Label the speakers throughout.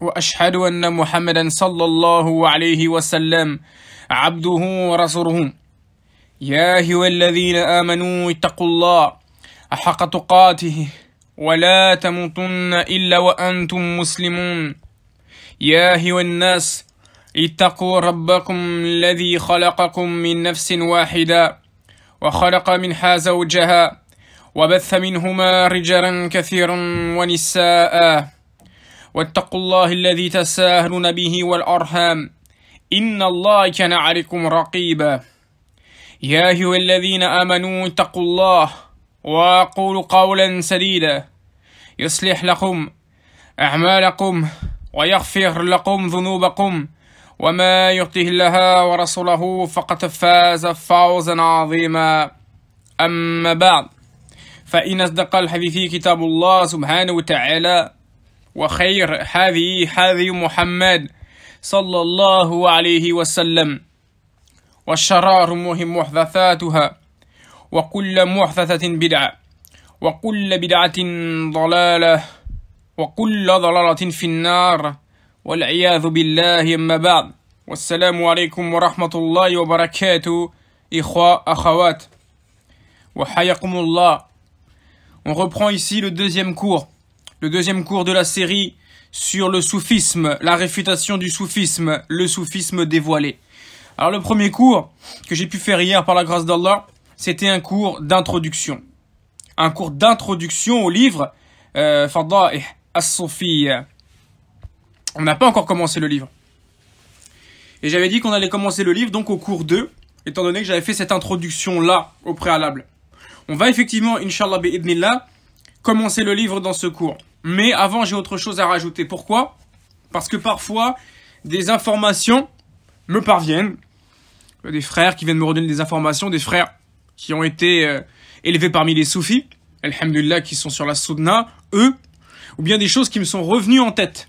Speaker 1: واشهد ان محمدا صلى الله عليه وسلم عبده ورسوله يا ايها الذين امنوا اتقوا الله حق تقاته ولا تموتن الا وانتم مسلمون يا ايها الناس اتقوا ربكم الذي خلقكم من نفس واحده وخلق منها زوجها وبث منهما رجالا كثيرا ونساء واتقوا الله الذي تساهلون به والأرحام إن الله كان عليكم رقيبا يا أيها الذين آمنوا اتقوا الله وقولوا قولا سديدا يصلح لكم أعمالكم ويغفر لكم ذنوبكم وما يطه الله ورسوله فقد فاز فوزا عظيما أما بعد فإن أصدق الحديث كتاب الله سبحانه وتعالى وخير هذه هذه محمد صلى الله عليه وسلم والشرار مهم محدثاتها وكل محدثة بدعة وكل بدعة ضلالة وكل ضلالة في النار والعياذ بالله أما بعد والسلام عليكم ورحمة الله وبركاته إخوة أخوات وحياكم الله On reprend ici le deuxième cours le deuxième cours de la série sur le soufisme, la réfutation du soufisme, le soufisme dévoilé. Alors le premier cours que j'ai pu faire hier par la grâce d'Allah, c'était un cours d'introduction. Un cours d'introduction au livre euh, et as On n'a pas encore commencé le livre. Et j'avais dit qu'on allait commencer le livre donc au cours 2, étant donné que j'avais fait cette introduction-là au préalable. On va effectivement, Inch'Allah commencer le livre dans ce cours. Mais avant, j'ai autre chose à rajouter. Pourquoi Parce que parfois, des informations me parviennent. Des frères qui viennent me redonner des informations, des frères qui ont été euh, élevés parmi les soufis, alhamdulillah, qui sont sur la soudna, eux, ou bien des choses qui me sont revenues en tête.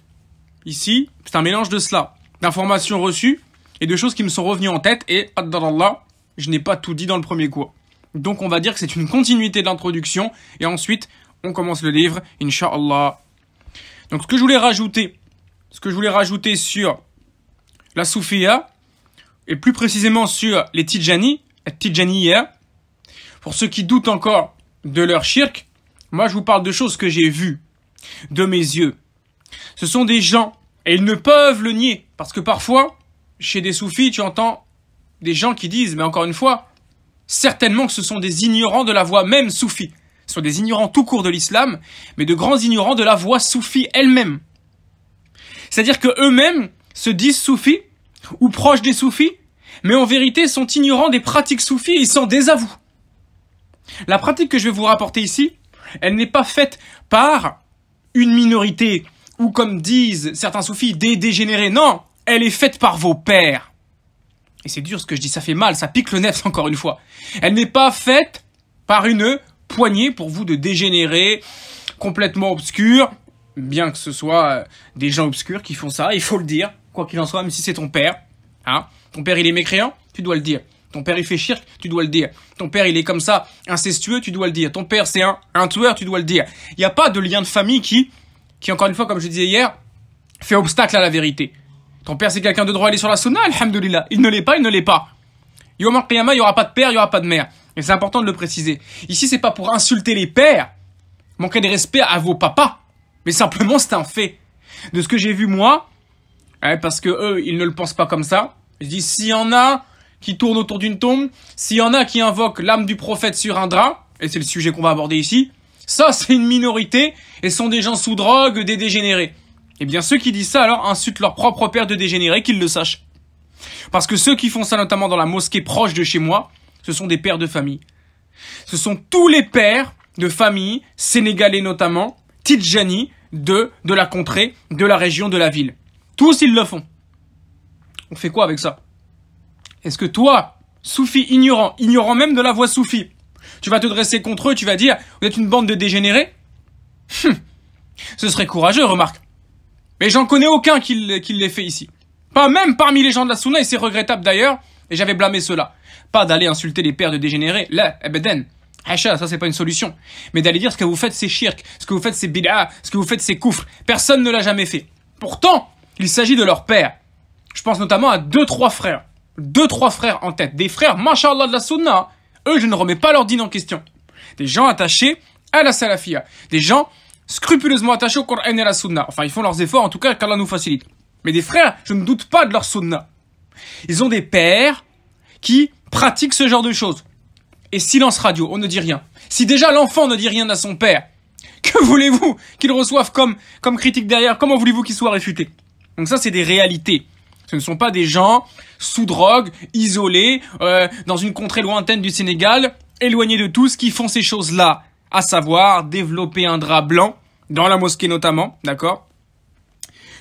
Speaker 1: Ici, c'est un mélange de cela, d'informations reçues et de choses qui me sont revenues en tête, et, Allah, je n'ai pas tout dit dans le premier cours. Donc on va dire que c'est une continuité de l'introduction, et ensuite, on commence le livre, Inch'Allah. Donc ce que je voulais rajouter, ce que je voulais rajouter sur la Soufia, et plus précisément sur les Tijani, pour ceux qui doutent encore de leur shirk, moi je vous parle de choses que j'ai vues de mes yeux. Ce sont des gens, et ils ne peuvent le nier, parce que parfois, chez des soufis, tu entends des gens qui disent, mais encore une fois, certainement que ce sont des ignorants de la voix, même soufie sont des ignorants tout court de l'islam, mais de grands ignorants de la voie soufie elle-même. C'est-à-dire que eux-mêmes se disent soufis ou proches des soufis, mais en vérité sont ignorants des pratiques soufis et ils s'en désavouent. La pratique que je vais vous rapporter ici, elle n'est pas faite par une minorité ou comme disent certains soufis, des dégénérés. Non, elle est faite par vos pères. Et c'est dur ce que je dis, ça fait mal, ça pique le nez encore une fois. Elle n'est pas faite par une poignée pour vous de dégénérer complètement obscur, bien que ce soit euh, des gens obscurs qui font ça, il faut le dire, quoi qu'il en soit, même si c'est ton père, hein, ton père il est mécréant, tu dois le dire. Ton père il fait shirk, tu dois le dire. Ton père il est comme ça, incestueux, tu dois le dire. Ton père c'est un, un tueur, tu dois le dire. Il n'y a pas de lien de famille qui, qui encore une fois, comme je disais hier, fait obstacle à la vérité. Ton père c'est quelqu'un de droit, à aller sur la sunna, Alhamdulillah, Il ne l'est pas, il ne l'est pas. Yom al il n'y aura pas de père, il n'y aura pas de mère. Et c'est important de le préciser. Ici, c'est pas pour insulter les pères, manquer de respect à vos papas, mais simplement c'est un fait. De ce que j'ai vu moi, hein, parce que eux, ils ne le pensent pas comme ça. Je dis, s'il y en a qui tournent autour d'une tombe, s'il y en a qui invoquent l'âme du prophète sur un drap, et c'est le sujet qu'on va aborder ici, ça c'est une minorité et sont des gens sous drogue, des dégénérés. Eh bien, ceux qui disent ça, alors insultent leur propre père de dégénérés, qu'ils le sachent. Parce que ceux qui font ça, notamment dans la mosquée proche de chez moi, ce sont des pères de famille. Ce sont tous les pères de famille, sénégalais notamment, Tidjani, de, de la contrée, de la région, de la ville. Tous, ils le font. On fait quoi avec ça Est-ce que toi, soufi ignorant, ignorant même de la voix soufi, tu vas te dresser contre eux, tu vas dire, vous êtes une bande de dégénérés hum, Ce serait courageux, remarque. Mais j'en connais aucun qui, l'ait fait ici. Pas même parmi les gens de la Sunna, et c'est regrettable d'ailleurs, et j'avais blâmé cela. Pas d'aller insulter les pères de dégénérés. Là, ebeden. Eh Hacha, ça c'est pas une solution. Mais d'aller dire ce que vous faites c'est shirk, ce que vous faites c'est bid'a, ce que vous faites c'est kufr. Personne ne l'a jamais fait. Pourtant, il s'agit de leurs pères. Je pense notamment à deux, trois frères. Deux, trois frères en tête. Des frères, mashallah de la sunna. Hein. Eux, je ne remets pas leur dîne en question. Des gens attachés à la salafia. Des gens scrupuleusement attachés au Coran et à la sunna. Enfin, ils font leurs efforts, en tout cas, qu'Allah nous facilite. Mais des frères, je ne doute pas de leur sunna. Ils ont des pères qui pratiquent ce genre de choses. Et silence radio, on ne dit rien. Si déjà l'enfant ne dit rien à son père, que voulez-vous qu'il reçoive comme, comme critique derrière Comment voulez-vous qu'il soit réfuté Donc ça, c'est des réalités. Ce ne sont pas des gens sous drogue, isolés, euh, dans une contrée lointaine du Sénégal, éloignés de tous, qui font ces choses-là, à savoir développer un drap blanc, dans la mosquée notamment, d'accord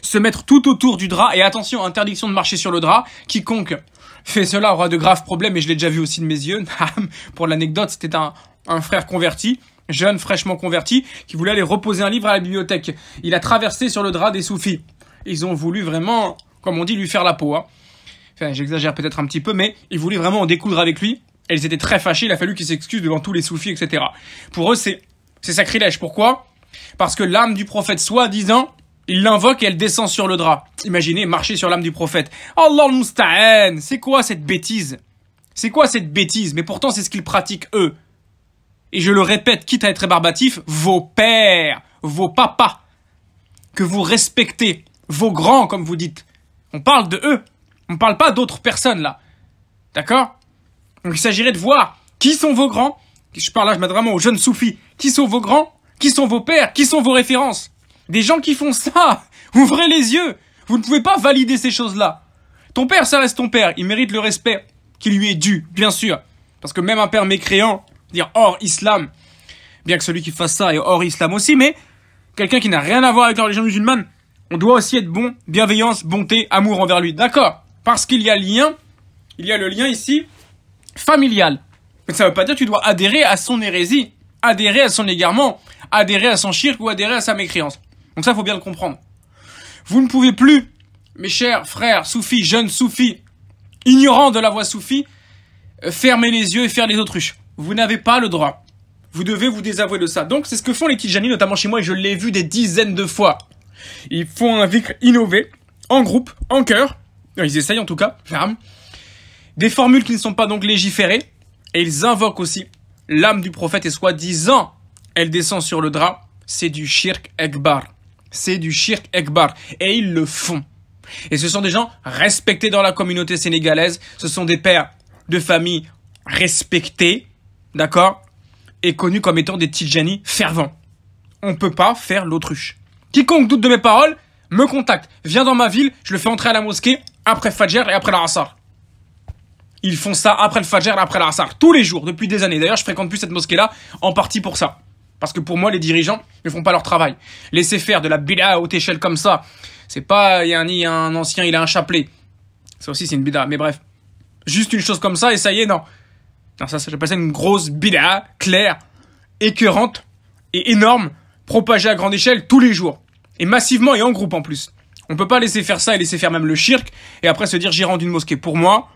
Speaker 1: se mettre tout autour du drap et attention, interdiction de marcher sur le drap, quiconque fait cela aura de graves problèmes et je l'ai déjà vu aussi de mes yeux. Pour l'anecdote, c'était un, un frère converti jeune fraîchement converti, qui voulait aller reposer un livre à la bibliothèque. Il a traversé sur le drap des soufis. Ils ont voulu vraiment, comme on dit, lui faire la peau. Hein. Enfin, j'exagère peut-être un petit peu, mais ils voulaient vraiment en découdre avec lui. Et ils étaient très fâchés, il a fallu qu'il s'excuse devant tous les soufis, etc. Pour eux, c'est, c'est sacrilège. Pourquoi Parce que l'âme du prophète, soi-disant, il l'invoque et elle descend sur le drap. Imaginez marcher sur l'âme du prophète. Allah al C'est quoi cette bêtise C'est quoi cette bêtise Mais pourtant, c'est ce qu'ils pratiquent eux. Et je le répète, quitte à être barbatif, vos pères, vos papas, que vous respectez, vos grands, comme vous dites. On parle de eux. On parle pas d'autres personnes, là. D'accord Donc il s'agirait de voir qui sont vos grands. Je parle là, je m'adresse aux jeunes soufis. Qui sont vos grands Qui sont vos pères Qui sont vos références des gens qui font ça Ouvrez les yeux Vous ne pouvez pas valider ces choses-là. Ton père, ça reste ton père. Il mérite le respect qui lui est dû, bien sûr. Parce que même un père mécréant, dire hors islam, bien que celui qui fasse ça est hors islam aussi, mais quelqu'un qui n'a rien à voir avec la religion musulmane, on doit aussi être bon, bienveillance, bonté, amour envers lui. D'accord Parce qu'il y a lien, il y a le lien ici familial. Mais ça ne veut pas dire que tu dois adhérer à son hérésie, adhérer à son égarement, adhérer à son shirk ou adhérer à sa mécréance. Donc ça, faut bien le comprendre. Vous ne pouvez plus, mes chers frères soufis, jeunes soufis, ignorants de la voix soufie, euh, fermer les yeux et faire les autruches. Vous n'avez pas le droit. Vous devez vous désavouer de ça. Donc c'est ce que font les Tijani, notamment chez moi, et je l'ai vu des dizaines de fois. Ils font un vicre innové, en groupe, en chœur, ils essayent en tout cas, des formules qui ne sont pas donc légiférées, et ils invoquent aussi l'âme du prophète, et soi-disant, elle descend sur le drap, c'est du shirk ekbar c'est du shirk ekbar. Et ils le font. Et ce sont des gens respectés dans la communauté sénégalaise. Ce sont des pères de famille respectés, d'accord Et connus comme étant des Tijani fervents. On ne peut pas faire l'autruche. Quiconque doute de mes paroles, me contacte. Viens dans ma ville, je le fais entrer à la mosquée après Fajr et après la Rassar. Ils font ça après le Fajr et après Rassar. Tous les jours, depuis des années. D'ailleurs, je fréquente plus cette mosquée-là, en partie pour ça. Parce que pour moi, les dirigeants ne font pas leur travail. Laisser faire de la bida à haute échelle comme ça, c'est pas il y, a un, un ancien, il a un chapelet. Ça aussi, c'est une bida. Mais bref, juste une chose comme ça et ça y est, non. Non, ça, j'appelle ça une grosse bida claire, écœurante et énorme, propagée à grande échelle tous les jours. Et massivement et en groupe en plus. On peut pas laisser faire ça et laisser faire même le shirk et après se dire j'y rends une mosquée. Pour moi,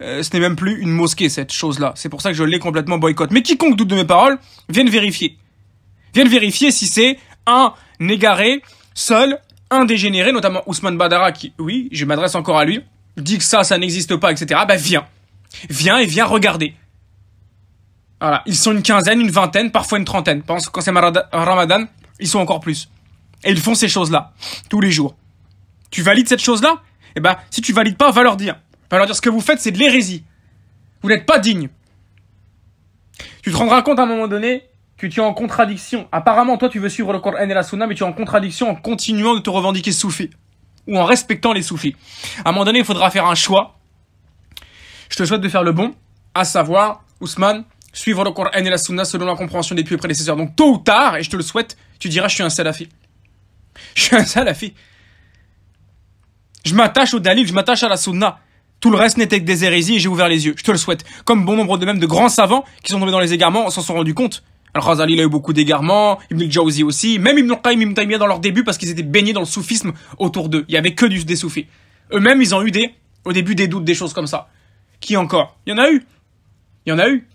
Speaker 1: euh, ce n'est même plus une mosquée cette chose-là. C'est pour ça que je l'ai complètement boycott. Mais quiconque doute de mes paroles, vienne vérifier viennent vérifier si c'est un égaré, seul, un dégénéré, notamment Ousmane Badara, qui, oui, je m'adresse encore à lui, dit que ça, ça n'existe pas, etc. Bah viens. Viens et viens regarder. Voilà, ils sont une quinzaine, une vingtaine, parfois une trentaine. Pense quand c'est Ramadan, ils sont encore plus. Et ils font ces choses-là, tous les jours. Tu valides cette chose-là Eh ben, si tu valides pas, va leur dire. Va leur dire ce que vous faites, c'est de l'hérésie. Vous n'êtes pas digne. Tu te rendras compte à un moment donné tu, es en contradiction. Apparemment, toi, tu veux suivre le Coran et la Sunna, mais tu es en contradiction en continuant de te revendiquer soufi ou en respectant les soufis. À un moment donné, il faudra faire un choix. Je te souhaite de faire le bon, à savoir, Ousmane, suivre le Coran et la Sunna selon la compréhension des pieux prédécesseurs. Donc, tôt ou tard, et je te le souhaite, tu diras Je suis un salafi. Je suis un salafi. Je m'attache au Dalil, je m'attache à la Sunna. Tout le reste n'était que des hérésies et j'ai ouvert les yeux. Je te le souhaite. Comme bon nombre de même de grands savants qui sont tombés dans les égarements s'en sont rendus compte. Al-Khazali, a eu beaucoup d'égarements, Ibn al aussi, même Ibn al-Qayyim, Ibn Taymiyyah dans leur début parce qu'ils étaient baignés dans le soufisme autour d'eux. Il y avait que des soufis. Eux-mêmes, ils ont eu des, au début, des doutes, des choses comme ça. Qui encore Il y en a eu. Il y en a eu.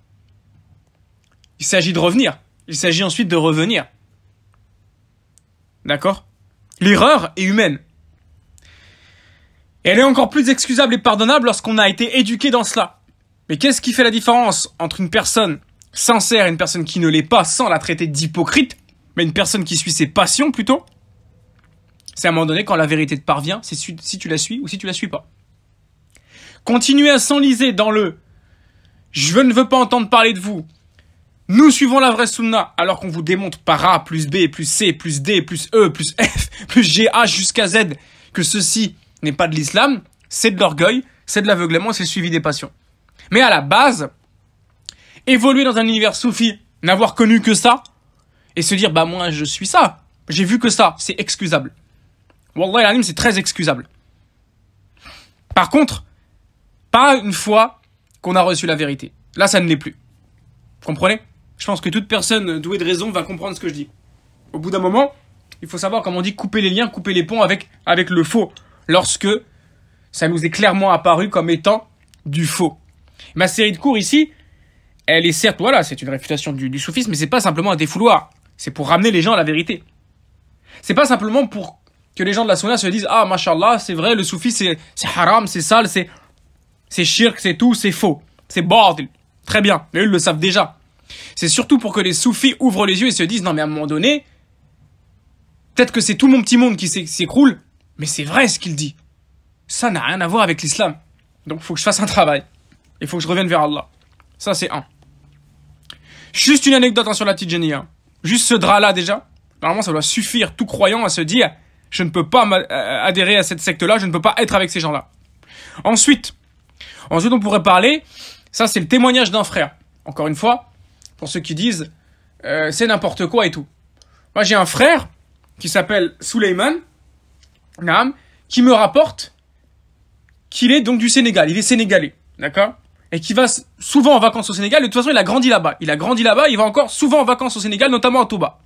Speaker 1: Il s'agit de revenir. Il s'agit ensuite de revenir. D'accord L'erreur est humaine. elle est encore plus excusable et pardonnable lorsqu'on a été éduqué dans cela. Mais qu'est-ce qui fait la différence entre une personne sincère, une personne qui ne l'est pas sans la traiter d'hypocrite, mais une personne qui suit ses passions plutôt, c'est à un moment donné quand la vérité te parvient, c'est si tu la suis ou si tu la suis pas. Continuer à s'enliser dans le je ne veux pas entendre parler de vous, nous suivons la vraie sunna alors qu'on vous démontre par A plus B plus C plus D plus E plus F plus G H jusqu'à Z que ceci n'est pas de l'islam, c'est de l'orgueil, c'est de l'aveuglement, c'est le suivi des passions. Mais à la base, évoluer dans un univers soufi, n'avoir connu que ça, et se dire, bah moi je suis ça, j'ai vu que ça, c'est excusable. Wallah l'anime, c'est très excusable. Par contre, pas une fois qu'on a reçu la vérité. Là, ça ne l'est plus. Vous comprenez Je pense que toute personne douée de raison va comprendre ce que je dis. Au bout d'un moment, il faut savoir, comme on dit, couper les liens, couper les ponts avec, avec le faux, lorsque ça nous est clairement apparu comme étant du faux. Ma série de cours ici, elle est certes, voilà, c'est une réfutation du, soufisme, mais c'est pas simplement un défouloir. C'est pour ramener les gens à la vérité. C'est pas simplement pour que les gens de la sunna se disent, ah, mashallah, c'est vrai, le soufi, c'est, haram, c'est sale, c'est, c'est shirk, c'est tout, c'est faux. C'est bordel. Très bien. Mais eux, ils le savent déjà. C'est surtout pour que les soufis ouvrent les yeux et se disent, non, mais à un moment donné, peut-être que c'est tout mon petit monde qui s'écroule, mais c'est vrai ce qu'il dit. Ça n'a rien à voir avec l'islam. Donc, faut que je fasse un travail. Il faut que je revienne vers Allah. Ça, c'est un. Juste une anecdote hein, sur la Tijaniya. Hein. Juste ce drap-là déjà. Normalement, ça doit suffire tout croyant à se dire je ne peux pas euh, adhérer à cette secte-là, je ne peux pas être avec ces gens-là. Ensuite, ensuite, on pourrait parler. Ça, c'est le témoignage d'un frère. Encore une fois, pour ceux qui disent euh, c'est n'importe quoi et tout. Moi, j'ai un frère qui s'appelle Suleiman qui me rapporte qu'il est donc du Sénégal. Il est sénégalais, d'accord et qui va souvent en vacances au Sénégal. de toute façon, il a grandi là-bas. Il a grandi là-bas, il va encore souvent en vacances au Sénégal, notamment à Toba.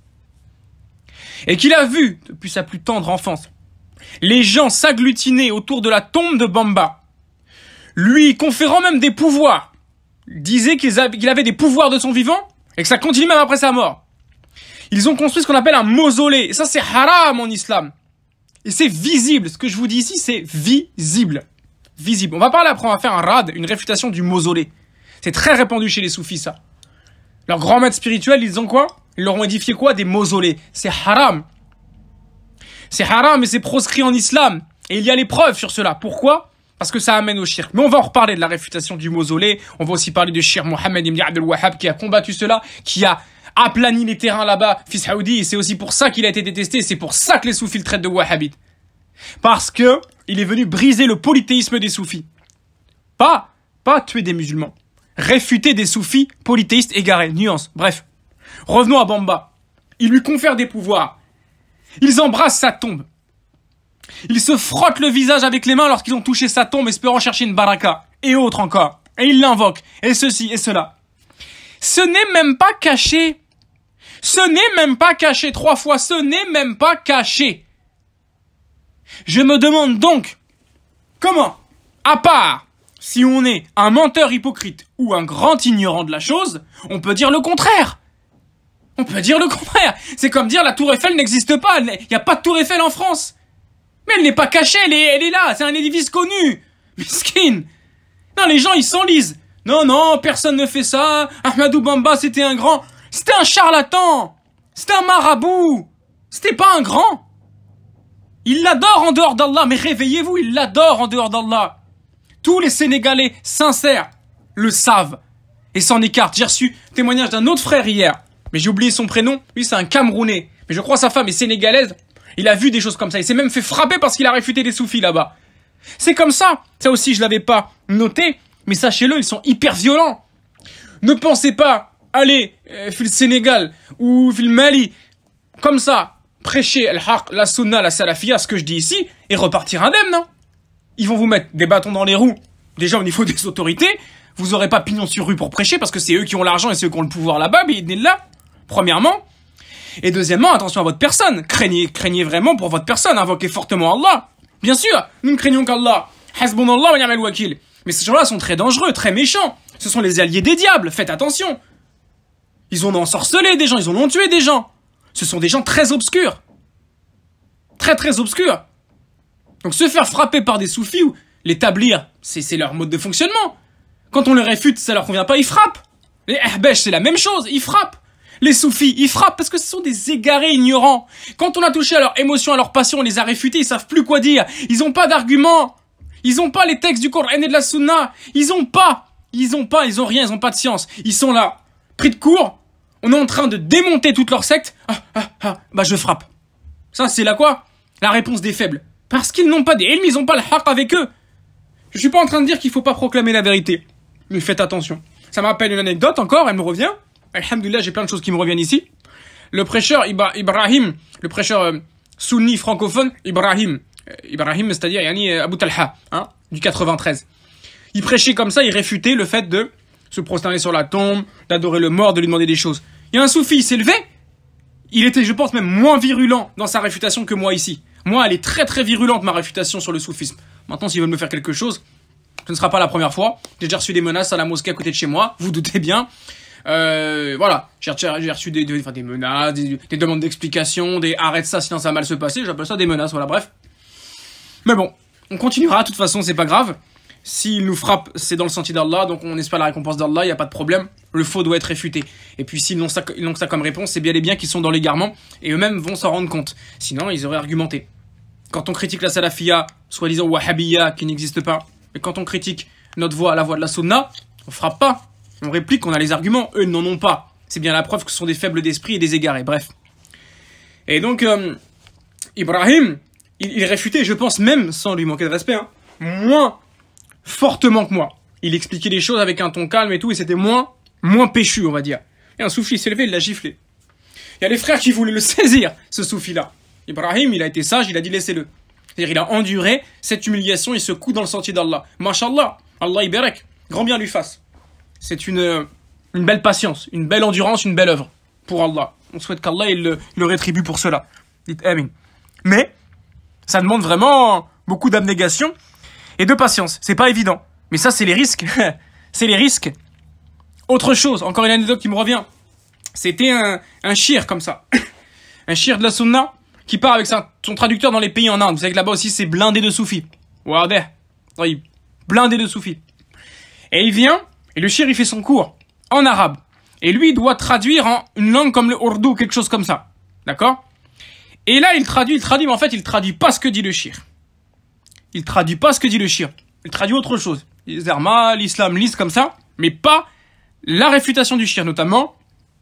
Speaker 1: Et qu'il a vu, depuis sa plus tendre enfance, les gens s'agglutiner autour de la tombe de Bamba, lui conférant même des pouvoirs, disait qu'il avait des pouvoirs de son vivant et que ça continue même après sa mort. Ils ont construit ce qu'on appelle un mausolée. Et ça, c'est haram en islam. Et c'est visible. Ce que je vous dis ici, c'est visible visible. On va parler après, on va faire un rad, une réfutation du mausolée. C'est très répandu chez les soufis, ça. Leurs grands maîtres spirituels, ils ont quoi Ils leur ont édifié quoi Des mausolées. C'est haram. C'est haram et c'est proscrit en islam. Et il y a les preuves sur cela. Pourquoi parce que ça amène au shirk. Mais on va en reparler de la réfutation du mausolée. On va aussi parler de Shir Mohammed ibn Abdel Wahhab qui a combattu cela, qui a aplani les terrains là-bas, fils Saoudi. C'est aussi pour ça qu'il a été détesté. C'est pour ça que les soufis le traitent de Wahhabites. Parce que il est venu briser le polythéisme des soufis. Pas, pas tuer des musulmans. Réfuter des soufis polythéistes égarés. Nuance. Bref. Revenons à Bamba. Il lui confère des pouvoirs. Ils embrassent sa tombe. Ils se frottent le visage avec les mains lorsqu'ils ont touché sa tombe, espérant chercher une baraka. Et autres encore. Et ils l'invoquent. Et ceci et cela. Ce n'est même pas caché. Ce n'est même pas caché. Trois fois, ce n'est même pas caché. Je me demande donc comment, à part si on est un menteur hypocrite ou un grand ignorant de la chose, on peut dire le contraire. On peut dire le contraire. C'est comme dire la tour Eiffel n'existe pas. Il n'y a pas de tour Eiffel en France. Mais elle n'est pas cachée, elle est, là. C'est un édifice connu. Miskin. Non, les gens, ils s'enlisent. Non, non, personne ne fait ça. Ahmadou Bamba, c'était un grand. C'était un charlatan. C'était un marabout. C'était pas un grand. Il l'adore en dehors d'Allah, mais réveillez-vous, il l'adore en dehors d'Allah. Tous les Sénégalais sincères le savent et s'en écartent. J'ai reçu témoignage d'un autre frère hier, mais j'ai oublié son prénom. Lui, c'est un Camerounais, mais je crois sa femme est sénégalaise. Il a vu des choses comme ça. Il s'est même fait frapper parce qu'il a réfuté des soufis là-bas. C'est comme ça. Ça aussi, je l'avais pas noté, mais sachez-le, ils sont hyper violents. Ne pensez pas allez, euh, le Sénégal ou fil Mali comme ça prêcher al-haq, la sunna, la salafia, ce que je dis ici, et repartir indemne. Hein. Ils vont vous mettre des bâtons dans les roues, déjà au niveau des autorités, vous aurez pas pignon sur rue pour prêcher, parce que c'est eux qui ont l'argent et c'est eux qui ont le pouvoir là-bas, mais là, premièrement. Et deuxièmement, attention à votre personne, craignez, craignez vraiment pour votre personne, invoquez fortement Allah. Bien sûr, nous ne craignons qu'Allah. Mais ces gens-là sont très dangereux, très méchants. Ce sont les alliés des diables, faites attention. Ils ont ensorcelé des gens, ils ont tué des gens. Ce sont des gens très obscurs. Très très obscurs. Donc se faire frapper par des soufis ou l'établir, c'est leur mode de fonctionnement. Quand on les réfute, ça leur convient pas, ils frappent. Les Ahbesh, c'est la même chose, ils frappent. Les soufis, ils frappent parce que ce sont des égarés ignorants. Quand on a touché à leurs émotion, à leur passion, on les a réfutés, ils savent plus quoi dire. Ils n'ont pas d'arguments. Ils n'ont pas les textes du Coran et de la Sunna. Ils n'ont pas. Ils n'ont pas, ils ont rien, ils n'ont pas de science. Ils sont là, pris de cours on est en train de démonter toute leur secte, ah, ah, ah, bah je frappe. Ça, c'est la quoi La réponse des faibles. Parce qu'ils n'ont pas des ils n'ont pas le haq avec eux. Je suis pas en train de dire qu'il faut pas proclamer la vérité. Mais faites attention. Ça m'appelle une anecdote encore, elle me revient. Alhamdulillah, j'ai plein de choses qui me reviennent ici. Le prêcheur Ibrahim, le prêcheur euh, sunni francophone, Ibrahim. Euh, Ibrahim, c'est-à-dire Yani euh, Abu Talha, hein, du 93. Il prêchait comme ça, il réfutait le fait de se prosterner sur la tombe, d'adorer le mort, de lui demander des choses. Il y a un soufi, il s'est levé. Il était, je pense, même moins virulent dans sa réfutation que moi ici. Moi, elle est très très virulente, ma réfutation sur le soufisme. Maintenant, s'ils veulent me faire quelque chose, ce ne sera pas la première fois. J'ai déjà reçu des menaces à la mosquée à côté de chez moi, vous doutez bien. Euh, voilà, j'ai reçu, des, menaces, des, demandes d'explication, des arrête ça sinon ça va mal se passer, j'appelle ça des menaces, voilà, bref. Mais bon, on continuera, de toute façon, c'est pas grave. S'il nous frappe, c'est dans le sentier d'Allah, donc on espère la récompense d'Allah, il n'y a pas de problème, le faux doit être réfuté. Et puis s'ils n'ont ça, ça comme réponse, c'est bien les biens qui sont dans l'égarement, et eux-mêmes vont s'en rendre compte. Sinon, ils auraient argumenté. Quand on critique la salafia, soi-disant wahhabia, qui n'existe pas, et quand on critique notre voix, la voix de la sunna, on frappe pas, on réplique, on a les arguments, eux n'en ont pas. C'est bien la preuve que ce sont des faibles d'esprit et des égarés, bref. Et donc, euh, Ibrahim, il, il, réfutait, je pense même, sans lui manquer de respect, hein, moins fortement que moi. Il expliquait les choses avec un ton calme et tout, et c'était moins, moins péchu, on va dire. Et un soufi s'est levé, il l'a giflé. Il y a les frères qui voulaient le saisir, ce soufi-là. Ibrahim, il a été sage, il a dit laissez-le. il a enduré cette humiliation et se coup dans le sentier d'Allah. Mashallah, Allah Iberek, grand bien lui fasse. C'est une, une belle patience, une belle endurance, une belle œuvre pour Allah. On souhaite qu'Allah le, le, rétribue pour cela. Dites Amin. Mais, ça demande vraiment beaucoup d'abnégation et de patience. C'est pas évident. Mais ça, c'est les risques. c'est les risques. Autre chose, encore une anecdote qui me revient. C'était un, un shir comme ça. un shir de la sunna qui part avec son traducteur dans les pays en Inde. Vous savez que là-bas aussi, c'est blindé de soufis. Regardez, Oui, blindé de soufis. Et il vient, et le shir, il fait son cours en arabe. Et lui, il doit traduire en une langue comme le ourdou, quelque chose comme ça. D'accord Et là, il traduit, il traduit, mais en fait, il traduit pas ce que dit le shir. Il traduit pas ce que dit le shir. Il traduit autre chose. Les l'islam, liste comme ça, mais pas la réfutation du shir, notamment,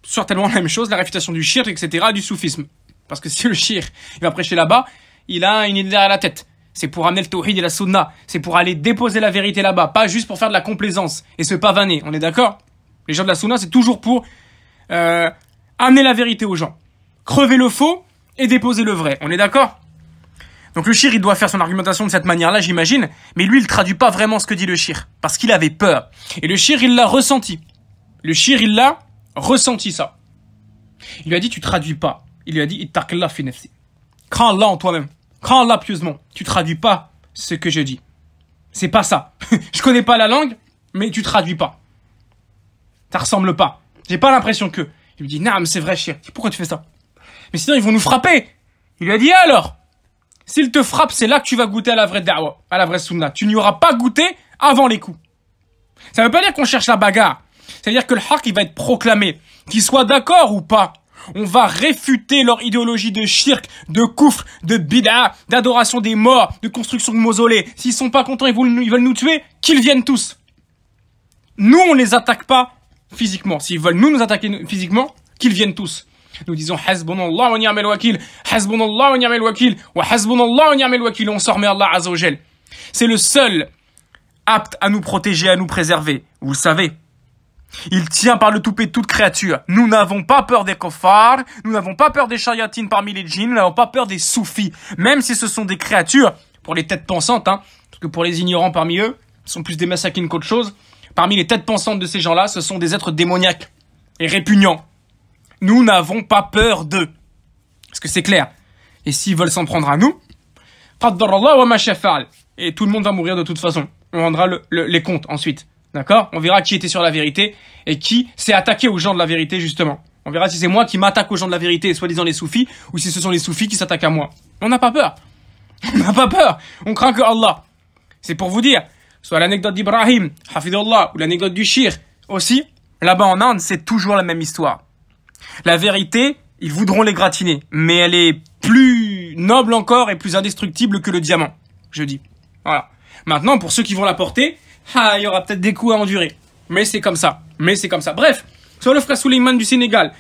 Speaker 1: certainement la même chose, la réfutation du shir, etc., du soufisme. Parce que si le shir, il va prêcher là-bas, il a une idée à la tête. C'est pour amener le tawhid et la sunna. C'est pour aller déposer la vérité là-bas, pas juste pour faire de la complaisance et se pavaner. On est d'accord Les gens de la sunna, c'est toujours pour euh, amener la vérité aux gens. Crever le faux et déposer le vrai. On est d'accord donc le chir il doit faire son argumentation de cette manière-là, j'imagine, mais lui, il traduit pas vraiment ce que dit le chir parce qu'il avait peur. Et le chir il l'a ressenti. Le chir il l'a ressenti ça. Il lui a dit, tu traduis pas. Il lui a dit, ittaqillah fi Crains en toi-même. Crains là pieusement. Tu traduis pas ce que je dis. C'est pas ça. je connais pas la langue, mais tu traduis pas. Ça ressemble pas. J'ai pas l'impression que. Il lui dit, naam, c'est vrai, shir. Pourquoi tu fais ça? Mais sinon, ils vont nous frapper. Il lui a dit, alors? S'il te frappe, c'est là que tu vas goûter à la vraie dawa, à la vraie sunna. Tu n'y auras pas goûté avant les coups. Ça ne veut pas dire qu'on cherche la bagarre. C'est-à-dire que le haq, il va être proclamé. Qu'ils soient d'accord ou pas. On va réfuter leur idéologie de shirk, de koufr, de bid'a, d'adoration des morts, de construction de mausolées. S'ils sont pas contents, ils veulent, ils veulent nous tuer, qu'ils viennent tous. Nous, on les attaque pas physiquement. S'ils veulent nous, nous attaquer physiquement, qu'ils viennent tous. Nous disons Hasbunallah wa ni'mal wakil, Hasbunallah wa ni'mal wakil, wa Hasbunallah wa on s'en remet à Allah C'est le seul apte à nous protéger, à nous préserver. Vous le savez. Il tient par le toupet toute créature. Nous n'avons pas peur des kofars, nous n'avons pas peur des chariatines parmi les djinns, nous n'avons pas peur des soufis. Même si ce sont des créatures, pour les têtes pensantes, hein, parce que pour les ignorants parmi eux, ce sont plus des massacrines qu'autre chose, parmi les têtes pensantes de ces gens-là, ce sont des êtres démoniaques et répugnants. Nous n'avons pas peur d'eux. Parce que c'est clair Et s'ils veulent s'en prendre à nous, et tout le monde va mourir de toute façon. On rendra les comptes ensuite. D'accord On verra qui était sur la vérité et qui s'est attaqué aux gens de la vérité, justement. On verra si c'est moi qui m'attaque aux gens de la vérité, soi-disant les soufis, ou si ce sont les soufis qui s'attaquent à moi. On n'a pas peur. On n'a pas peur. On craint que Allah. C'est pour vous dire, soit l'anecdote d'Ibrahim, Hafidullah, ou l'anecdote du Shir, aussi, là-bas en Inde, c'est toujours la même histoire. La vérité, ils voudront les gratiner, mais elle est plus noble encore et plus indestructible que le diamant, je dis. Voilà. Maintenant, pour ceux qui vont la porter, ah, il y aura peut-être des coups à endurer. Mais c'est comme ça. Mais c'est comme ça. Bref, soit le frère Souleyman du Sénégal,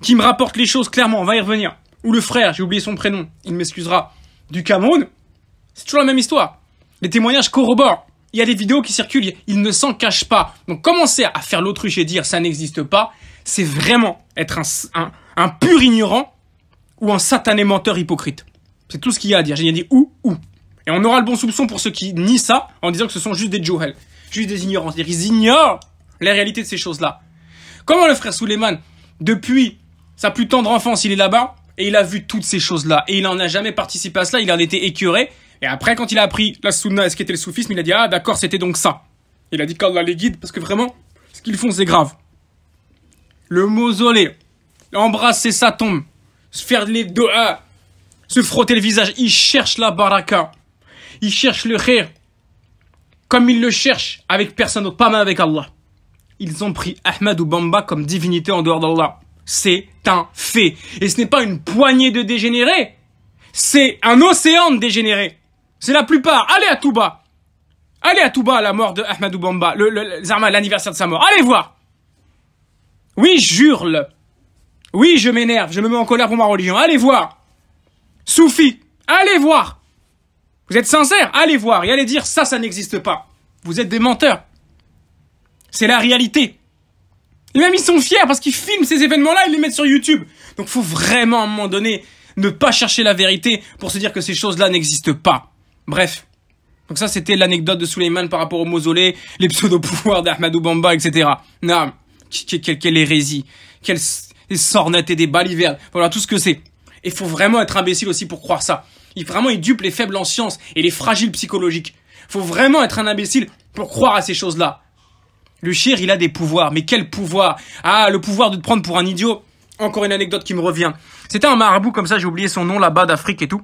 Speaker 1: qui me rapporte les choses clairement, on va y revenir. Ou le frère, j'ai oublié son prénom, il m'excusera, du Cameroun, c'est toujours la même histoire. Les témoignages corroborent. Il y a des vidéos qui circulent, ils ne s'en cachent pas. Donc commencer à faire l'autruche et dire ça n'existe pas, c'est vraiment être un, pur ignorant ou un satané menteur hypocrite. C'est tout ce qu'il y a à dire. J'ai dit ou, ou. Et on aura le bon soupçon pour ceux qui nient ça en disant que ce sont juste des Johel, juste des ignorants. C'est-à-dire qu'ils ignorent la réalité de ces choses-là. Comment le frère Suleiman, depuis sa plus tendre enfance, il est là-bas et il a vu toutes ces choses-là. Et il n'en a jamais participé à cela, il en était écœuré. Et après, quand il a appris la sunna et ce qu'était le soufisme, il a dit Ah, d'accord, c'était donc ça. Il a dit qu'Allah les guide parce que vraiment, ce qu'ils font, c'est grave le mausolée, embrasser sa tombe, se faire les doigts, se frotter le visage. Il cherche la baraka. Il cherche le rire, Comme il le cherche avec personne d'autre, pas même avec Allah. Ils ont pris Ahmadou ou Bamba comme divinité en dehors d'Allah. C'est un fait. Et ce n'est pas une poignée de dégénérés. C'est un océan de dégénérés. C'est la plupart. Allez à Touba. Allez à Touba à la mort de Ahmadou ou Bamba. L'anniversaire le, l'anniversaire de sa mort. Allez voir. Oui, j'hurle. Oui, je m'énerve, je me mets en colère pour ma religion. Allez voir. Soufi, allez voir. Vous êtes sincère, allez voir et allez dire ça, ça n'existe pas. Vous êtes des menteurs. C'est la réalité. Et même ils sont fiers parce qu'ils filment ces événements-là et les mettent sur YouTube. Donc faut vraiment à un moment donné ne pas chercher la vérité pour se dire que ces choses-là n'existent pas. Bref. Donc ça c'était l'anecdote de Suleiman par rapport au mausolée, les pseudo-pouvoirs d'Ahmadou Bamba, etc. Non quelle, hérésie, quelle sornette et des balivernes, voilà tout ce que c'est. Il faut vraiment être imbécile aussi pour croire ça. Il vraiment il dupe les faibles en sciences et les fragiles psychologiques. Faut vraiment être un imbécile pour croire à ces choses-là. Le chier il a des pouvoirs, mais quel pouvoir Ah, le pouvoir de te prendre pour un idiot. Encore une anecdote qui me revient. C'était un marabout comme ça, j'ai oublié son nom là-bas d'Afrique et tout.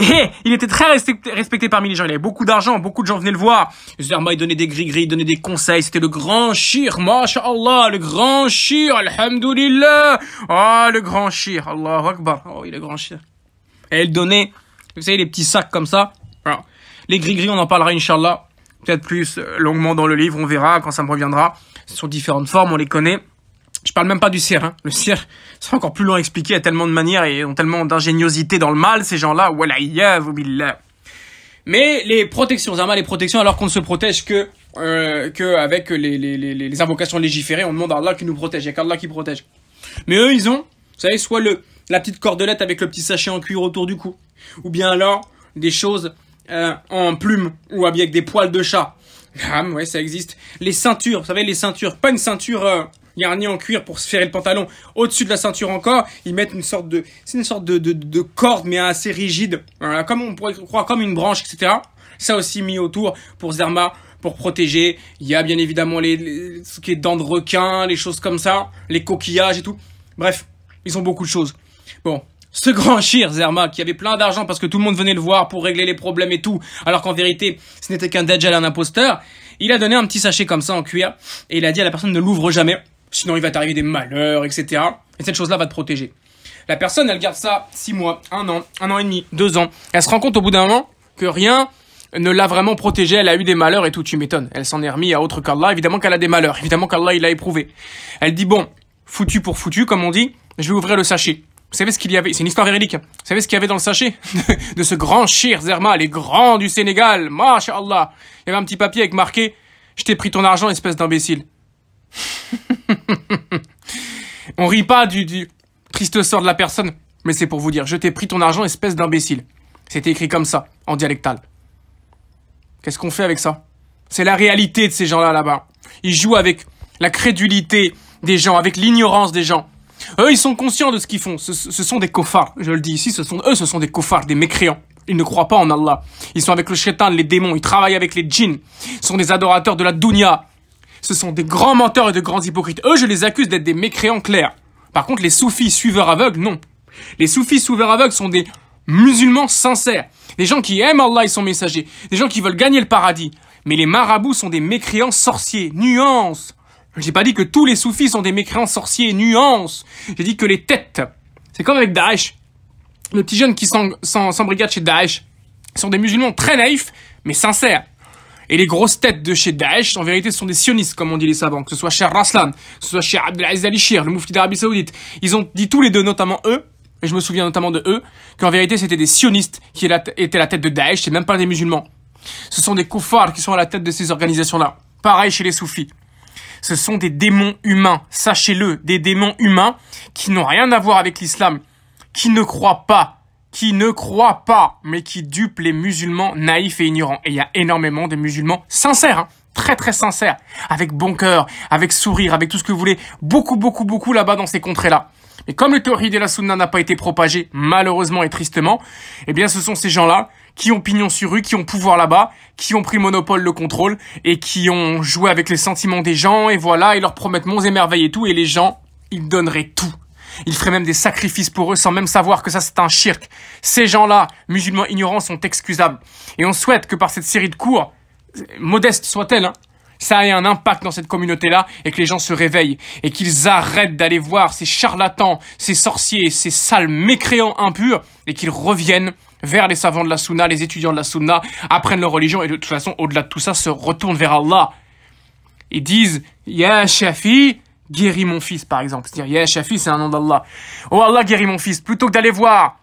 Speaker 1: Et il était très respecté, parmi les gens. Il avait beaucoup d'argent, beaucoup de gens venaient le voir. Ah, il donnait des gris-gris, il donnait des conseils. C'était le grand shir, masha'Allah, le grand shir, alhamdoulilah. Ah, le grand shir, Allah Akbar. Oh, il est grand shir. Et il donnait, vous savez, les petits sacs comme ça. Les gris-gris, on en parlera, inshallah. Peut-être plus euh, longuement dans le livre, on verra quand ça me reviendra. Ce sont différentes formes, on les connaît. Je parle même pas du cerf. Hein. Le CIR, c'est encore plus long à expliquer à tellement de manières et ont tellement d'ingéniosité dans le mal, ces gens-là. Mais les protections, Zama, les protections, alors qu'on ne se protège que, euh, que avec les, les, les, les, invocations légiférées, on demande à Allah qui nous protège. Il n'y a qu'Allah qui protège. Mais eux, ils ont, vous savez, soit le, la petite cordelette avec le petit sachet en cuir autour du cou, ou bien alors des choses euh, en plume ou avec des poils de chat. Ah, ouais, ça existe. Les ceintures, vous savez, les ceintures, pas une ceinture. Euh, il y a un nid en cuir pour se ferrer le pantalon au-dessus de la ceinture encore, ils mettent une sorte de, c'est une sorte de, de, corde mais assez rigide, comme on pourrait croire comme une branche, etc. Ça aussi mis autour pour Zerma, pour protéger. Il y a bien évidemment les, ce qui est dents de requin, les choses comme ça, les coquillages et tout. Bref, ils ont beaucoup de choses. Bon, ce grand chire, Zerma qui avait plein d'argent parce que tout le monde venait le voir pour régler les problèmes et tout, alors qu'en vérité ce n'était qu'un Dajjal, un imposteur, il a donné un petit sachet comme ça en cuir et il a dit à la personne ne l'ouvre jamais sinon il va t'arriver des malheurs, etc. Et cette chose-là va te protéger. La personne, elle garde ça 6 mois, 1 an, 1 an et demi, 2 ans. Elle se rend compte au bout d'un moment que rien ne l'a vraiment protégée, elle a eu des malheurs et tout, tu m'étonnes. Elle s'en est remise à autre qu'Allah, évidemment qu'elle a des malheurs, évidemment qu'Allah il l'a éprouvé. Elle dit bon, foutu pour foutu, comme on dit, je vais ouvrir le sachet. Vous savez ce qu'il y avait C'est une histoire véridique. Vous savez ce qu'il y avait dans le sachet de ce grand Shir Zerma, les grands du Sénégal, masha'Allah. Il y avait un petit papier avec marqué « Je t'ai pris ton argent, espèce d'imbécile ». On rit pas du, triste sort de la personne, mais c'est pour vous dire, je t'ai pris ton argent, espèce d'imbécile. C'était écrit comme ça, en dialectal. Qu'est-ce qu'on fait avec ça C'est la réalité de ces gens-là là-bas. Ils jouent avec la crédulité des gens, avec l'ignorance des gens. Eux, ils sont conscients de ce qu'ils font. Ce, sont des kofars, Je le dis ici, ce sont, eux, ce sont des kofars, des mécréants. Ils ne croient pas en Allah. Ils sont avec le shaitan, les démons. Ils travaillent avec les djinns. Ils sont des adorateurs de la dunya ce sont des grands menteurs et de grands hypocrites. Eux, je les accuse d'être des mécréants clairs. Par contre, les soufis suiveurs aveugles, non. Les soufis suiveurs aveugles sont des musulmans sincères. Des gens qui aiment Allah et son messager. Des gens qui veulent gagner le paradis. Mais les marabouts sont des mécréants sorciers. Nuance. J'ai pas dit que tous les soufis sont des mécréants sorciers. Nuance. J'ai dit que les têtes. C'est comme avec Daesh. Le petit jeune qui s'embrigade chez Daesh. sont des musulmans très naïfs, mais sincères. Et les grosses têtes de chez Daesh, en vérité, ce sont des sionistes, comme on dit les savants, que ce soit chez Raslan, que ce soit chez Abdelaziz Al-Ishir, le moufti d'Arabie Saoudite. Ils ont dit tous les deux, notamment eux, et je me souviens notamment de eux, qu'en vérité, c'était des sionistes qui étaient la tête de Daesh, et même pas des musulmans. Ce sont des koufars qui sont à la tête de ces organisations-là. Pareil chez les soufis. Ce sont des démons humains, sachez-le, des démons humains qui n'ont rien à voir avec l'islam, qui ne croient pas qui ne croient pas, mais qui dupent les musulmans naïfs et ignorants. Et il y a énormément de musulmans sincères, hein. très très sincères, avec bon cœur, avec sourire, avec tout ce que vous voulez, beaucoup beaucoup beaucoup là-bas dans ces contrées-là. Et comme le théorie de la Sunna n'a pas été propagée, malheureusement et tristement, eh bien ce sont ces gens-là qui ont pignon sur rue, qui ont pouvoir là-bas, qui ont pris monopole, le contrôle, et qui ont joué avec les sentiments des gens, et voilà, et leur promettent monts et et tout, et les gens, ils donneraient tout ils feraient même des sacrifices pour eux sans même savoir que ça c'est un shirk. Ces gens-là, musulmans ignorants, sont excusables. Et on souhaite que par cette série de cours, modeste soit-elle, hein, ça ait un impact dans cette communauté-là et que les gens se réveillent et qu'ils arrêtent d'aller voir ces charlatans, ces sorciers, ces sales mécréants impurs et qu'ils reviennent vers les savants de la sunna, les étudiants de la sunna, apprennent leur religion et de toute façon, au-delà de tout ça, se retournent vers Allah. Et disent « Ya Shafi » guéris mon fils, par exemple. C'est-à-dire, Ya Shafi, c'est un nom d'Allah. Oh Allah, guéris mon fils. Plutôt que d'aller voir,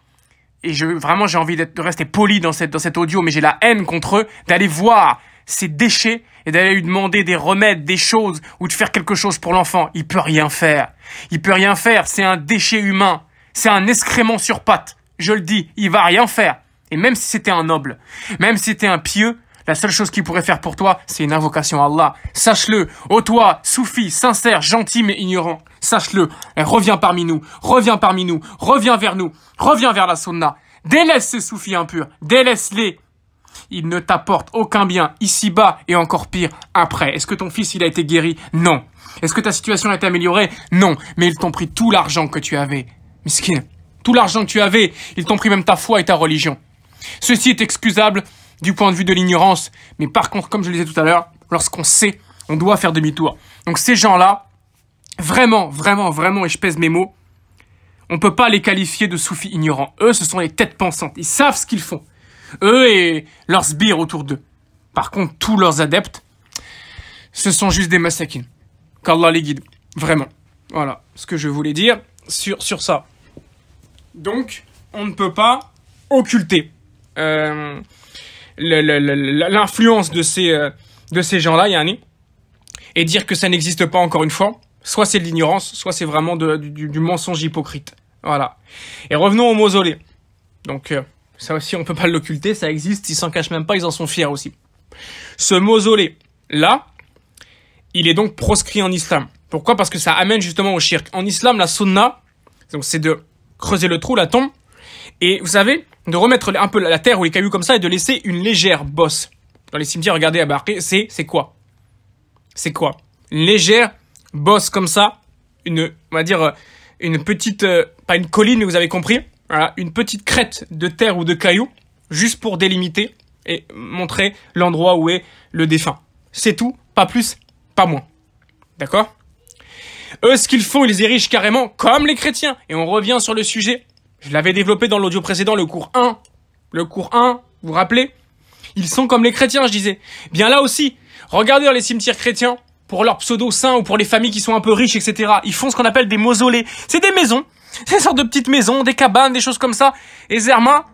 Speaker 1: et je, vraiment, j'ai envie de rester poli dans cette, dans cet audio, mais j'ai la haine contre eux, d'aller voir ces déchets et d'aller lui demander des remèdes, des choses, ou de faire quelque chose pour l'enfant. Il peut rien faire. Il peut rien faire. C'est un déchet humain. C'est un excrément sur pattes. Je le dis, il va rien faire. Et même si c'était un noble, même si c'était un pieux, la seule chose qu'il pourrait faire pour toi, c'est une invocation à Allah. Sache-le, ô toi, soufi, sincère, gentil mais ignorant, sache-le, eh, reviens parmi nous, reviens parmi nous, reviens vers nous, reviens vers la sunna. Délaisse ces soufis impurs, délaisse-les. Ils ne t'apportent aucun bien ici-bas et encore pire après. Est-ce que ton fils, il a été guéri Non. Est-ce que ta situation a été améliorée Non. Mais ils t'ont pris tout l'argent que tu avais. Miskin. Tout l'argent que tu avais, ils t'ont pris même ta foi et ta religion. Ceci est excusable du point de vue de l'ignorance. Mais par contre, comme je le disais tout à l'heure, lorsqu'on sait, on doit faire demi-tour. Donc ces gens-là, vraiment, vraiment, vraiment, et je pèse mes mots, on ne peut pas les qualifier de soufis ignorants. Eux, ce sont les têtes pensantes. Ils savent ce qu'ils font. Eux et leurs sbires autour d'eux. Par contre, tous leurs adeptes, ce sont juste des massakines. Qu'Allah les guide. Vraiment. Voilà ce que je voulais dire sur, sur ça. Donc, on ne peut pas occulter. Euh, l'influence de ces, euh, de ces gens-là, Yanni, et dire que ça n'existe pas encore une fois, soit c'est de l'ignorance, soit c'est vraiment du, mensonge hypocrite. Voilà. Et revenons au mausolée. Donc euh, ça aussi, on peut pas l'occulter, ça existe, ils s'en cachent même pas, ils en sont fiers aussi. Ce mausolée, là, il est donc proscrit en islam. Pourquoi Parce que ça amène justement au shirk. En islam, la sunna, donc c'est de creuser le trou, la tombe. Et vous savez, de remettre un peu la terre ou les cailloux comme ça et de laisser une légère bosse. Dans les cimetières, regardez à c'est, c'est quoi C'est quoi Une légère bosse comme ça, une, on va dire, euh, une petite, euh, pas une colline, vous avez compris, voilà, une petite crête de terre ou de cailloux, juste pour délimiter et montrer l'endroit où est le défunt. C'est tout, pas plus, pas moins. D'accord Eux, ce qu'ils font, ils érigent carrément comme les chrétiens. Et on revient sur le sujet je l'avais développé dans l'audio précédent, le cours 1. Le cours 1, vous vous rappelez Ils sont comme les chrétiens, je disais. Bien là aussi, regardez dans les cimetières chrétiens, pour leurs pseudo-saints ou pour les familles qui sont un peu riches, etc. Ils font ce qu'on appelle des mausolées. C'est des maisons, c'est une sorte de petites maisons, des cabanes, des choses comme ça. Et Zerma,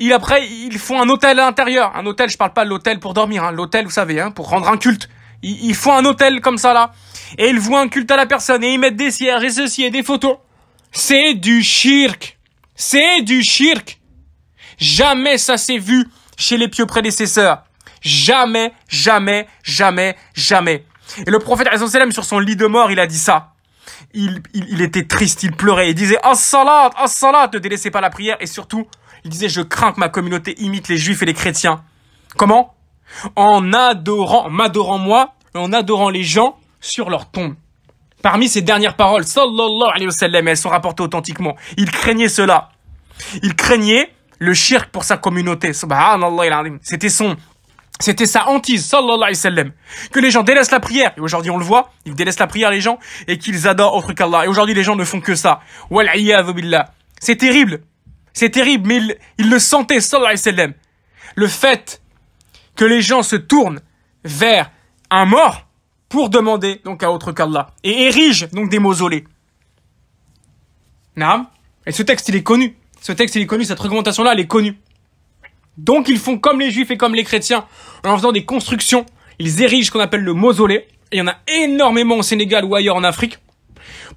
Speaker 1: il après, ils font un hôtel à l'intérieur. Un hôtel, je parle pas de l'hôtel pour dormir, hein. l'hôtel, vous savez, hein, pour rendre un culte. Ils, font un hôtel comme ça là. Et ils voient un culte à la personne et ils mettent des cierges et ceci et des photos. C'est du shirk. C'est du shirk. Jamais ça s'est vu chez les pieux prédécesseurs. Jamais, jamais, jamais, jamais. Et le prophète sur son lit de mort, il a dit ça. Il, il, était triste, il pleurait, il disait As-salat, as-salat, ne délaissez pas la prière. Et surtout, il disait Je crains que ma communauté imite les juifs et les chrétiens. Comment En adorant, m'adorant moi, en adorant les gens sur leur tombe. Parmi ses dernières paroles, sallallahu alayhi wa sallam, elles sont rapportées authentiquement. Il craignait cela. Il craignait le shirk pour sa communauté. Subhanallah C'était son, c'était sa hantise, sallallahu alayhi wa sallam. Que les gens délaissent la prière. Et aujourd'hui, on le voit. Ils délaissent la prière, les gens. Et qu'ils adorent autre qu'Allah. Et aujourd'hui, les gens ne font que ça. C'est terrible. C'est terrible, mais il, il, le sentait, sallallahu alayhi wa sallam. Le fait que les gens se tournent vers un mort, pour demander donc à autre qu'Allah et érige donc des mausolées. Naam. Et ce texte il est connu. Ce texte il est connu, cette réglementation là elle est connue. Donc ils font comme les juifs et comme les chrétiens en faisant des constructions, ils érigent ce qu'on appelle le mausolée. Et il y en a énormément au Sénégal ou ailleurs en Afrique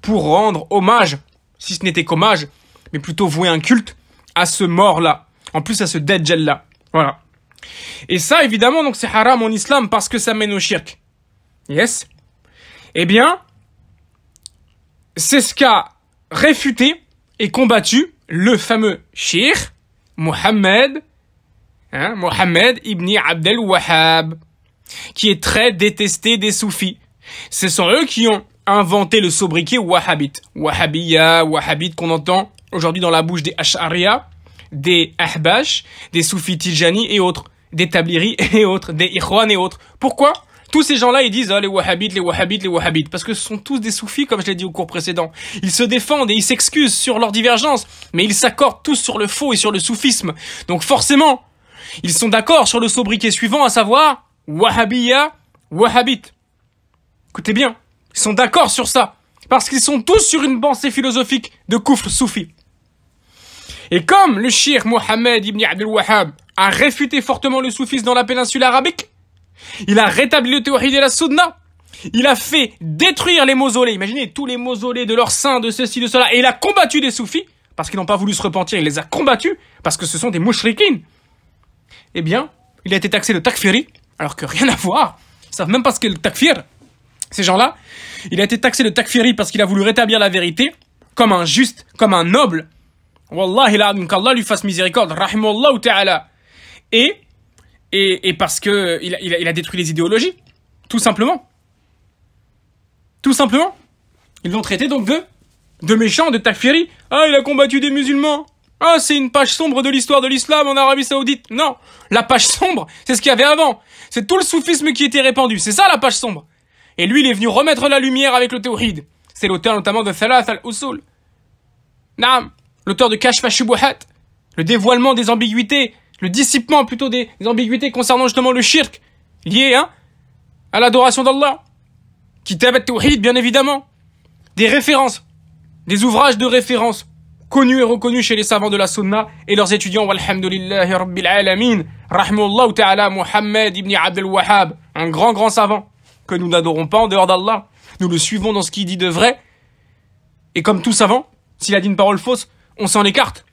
Speaker 1: pour rendre hommage, si ce n'était qu'hommage, mais plutôt vouer un culte à ce mort-là. En plus à ce gel là Voilà. Et ça, évidemment, donc c'est haram en islam parce que ça mène au shirk. Yes Eh bien, c'est ce qu'a réfuté et combattu le fameux Shir Mohamed hein, ibn Abdel Wahhab, qui est très détesté des soufis. Ce sont eux qui ont inventé le sobriquet wahhabite. Wahhabiya, wahhabite qu'on entend aujourd'hui dans la bouche des Ash'ariya, des Ahbash, des soufis Tijani et autres, des Tabliri et autres, des Ikhwan et autres. Pourquoi tous ces gens-là, ils disent, ah, les wahhabites, les wahhabites, les wahhabites, parce que ce sont tous des soufis, comme je l'ai dit au cours précédent. Ils se défendent et ils s'excusent sur leurs divergences, mais ils s'accordent tous sur le faux et sur le soufisme. Donc forcément, ils sont d'accord sur le sobriquet suivant, à savoir, wahhabiya, wahhabite. Écoutez bien, ils sont d'accord sur ça, parce qu'ils sont tous sur une pensée philosophique de coufle soufi. Et comme le shir Mohammed ibn Abdul Wahhab a réfuté fortement le soufisme dans la péninsule arabique, il a rétabli le théorie de la soudna Il a fait détruire les mausolées. Imaginez tous les mausolées de leur sein de ceci, de cela. Et il a combattu des soufis parce qu'ils n'ont pas voulu se repentir. Il les a combattus parce que ce sont des mouchrikines. Eh bien, il a été taxé de takfiri alors que rien à voir. Ils savent même parce ce qu'est le takfir. Ces gens-là, il a été taxé de takfiri parce qu'il a voulu rétablir la vérité comme un juste, comme un noble. Wallahi, qu'Allah lui fasse miséricorde. Rahimallahu ta'ala. Et et, parce que il a, détruit les idéologies, tout simplement. Tout simplement. Ils l'ont traité donc de de méchants, de tafiri. Ah, il a combattu des musulmans. Ah, c'est une page sombre de l'histoire de l'islam en Arabie Saoudite. Non, la page sombre, c'est ce qu'il y avait avant. C'est tout le soufisme qui était répandu. C'est ça la page sombre. Et lui, il est venu remettre la lumière avec le théoride. C'est l'auteur notamment de Thalath al-Usul. Naam, l'auteur de Kashf al-Shubuhat, le dévoilement des ambiguïtés le dissipement plutôt des, ambiguïtés concernant justement le shirk, lié hein, à l'adoration d'Allah, qui au tawhid bien évidemment, des références, des ouvrages de référence connus et reconnus chez les savants de la Sunna et leurs étudiants, walhamdulillahi rabbil alamin, ta'ala Muhammad ibn Abdel Wahhab, un grand grand savant que nous n'adorons pas en dehors d'Allah, nous le suivons dans ce qu'il dit de vrai, et comme tout savant, s'il a dit une parole fausse, on s'en écarte.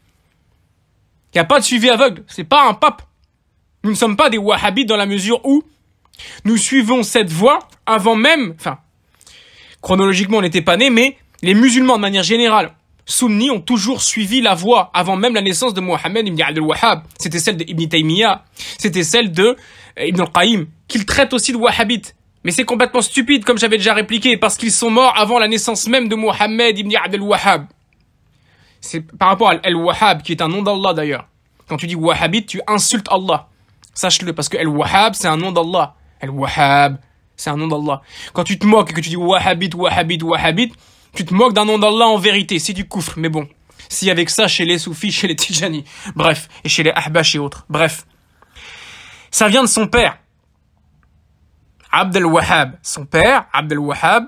Speaker 1: Il n'y a pas de suivi aveugle. C'est pas un pape. Nous ne sommes pas des wahhabites dans la mesure où nous suivons cette voie avant même, enfin, chronologiquement on n'était pas nés, mais les musulmans de manière générale, sunnis, ont toujours suivi la voie avant même la naissance de Mohammed ibn al-Wahhab. C'était celle d'Ibn Taymiyyah, c'était celle de euh, Ibn al qaïm qu'il traite aussi de wahhabites. Mais c'est complètement stupide, comme j'avais déjà répliqué, parce qu'ils sont morts avant la naissance même de Mohammed ibn al-Wahhab. C'est par rapport à El-Wahhab, qui est un nom d'Allah d'ailleurs. Quand tu dis Wahhabite, tu insultes Allah. Sache-le, parce que El-Wahhab, c'est un nom d'Allah. El-Wahhab, c'est un nom d'Allah. Quand tu te moques et que tu dis Wahhabite, Wahhabite, Wahhabite, tu te moques d'un nom d'Allah en vérité, c'est du coufre, mais bon. Si avec ça, chez les soufis, chez les Tijani, bref, et chez les Ahbash et autres, bref. Ça vient de son père. Abdel Wahhab. Son père, Abdel Wahhab,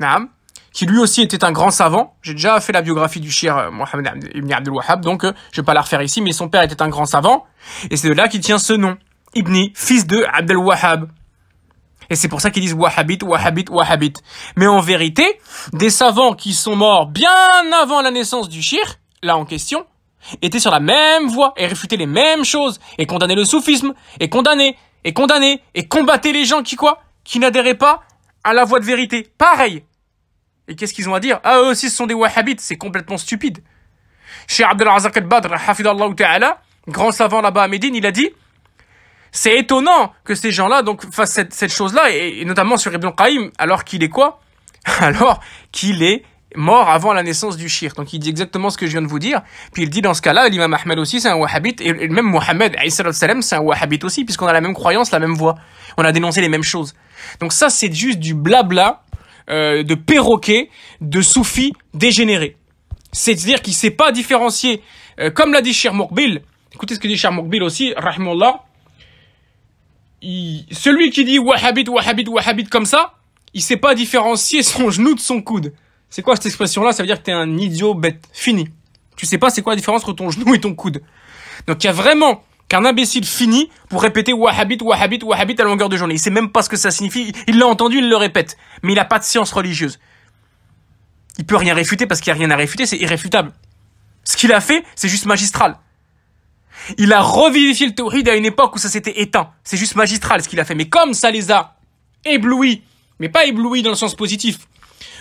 Speaker 1: naam, qui lui aussi était un grand savant. J'ai déjà fait la biographie du shir euh, Mohammed ibn Abdul Wahhab, donc euh, je vais pas la refaire ici, mais son père était un grand savant, et c'est de là qu'il tient ce nom, Ibni, fils de Abdel Wahhab. Et c'est pour ça qu'ils disent Wahhabite, Wahhabite, Wahhabite. Mais en vérité, des savants qui sont morts bien avant la naissance du shir, là en question, étaient sur la même voie et réfutaient les mêmes choses, et condamnaient le soufisme, et condamnaient, et condamnaient, et combattaient les gens qui quoi Qui n'adhéraient pas à la voie de vérité. Pareil, et qu'est-ce qu'ils ont à dire Ah, eux aussi, ce sont des wahhabites. C'est complètement stupide. Cheikh Abdel Razak al-Badr, ta'ala, grand savant là-bas à Médine, il a dit C'est étonnant que ces gens-là donc fassent cette, chose-là, et, notamment sur Ibn Qayyim, alors qu'il est quoi Alors qu'il est mort avant la naissance du shir. Donc il dit exactement ce que je viens de vous dire. Puis il dit dans ce cas-là, l'imam Ahmed aussi c'est un wahhabite, et même Mohammed c'est un wahhabite aussi, puisqu'on a la même croyance, la même voix. On a dénoncé les mêmes choses. Donc ça c'est juste du blabla euh, de perroquet, de soufi dégénéré. C'est-à-dire qu'il ne sait pas différencier, euh, comme l'a dit Cher Moukbil, écoutez ce que dit Cher Moukbil aussi, Rahimullah, celui qui dit Wahhabit, Wahhabit, Wahhabit comme ça, il sait pas différencier son genou de son coude. C'est quoi cette expression-là Ça veut dire que t'es un idiot bête. Fini. Tu sais pas c'est quoi la différence entre ton genou et ton coude. Donc il y a vraiment qu'un imbécile finit pour répéter Wahhabit, Wahhabit, Wahhabit à longueur de journée. Il sait même pas ce que ça signifie. Il l'a entendu, il le répète. Mais il n'a pas de science religieuse. Il peut rien réfuter parce qu'il n'y a rien à réfuter, c'est irréfutable. Ce qu'il a fait, c'est juste magistral. Il a revivifié le tawhid à une époque où ça s'était éteint. C'est juste magistral ce qu'il a fait. Mais comme ça les a éblouis, mais pas éblouis dans le sens positif,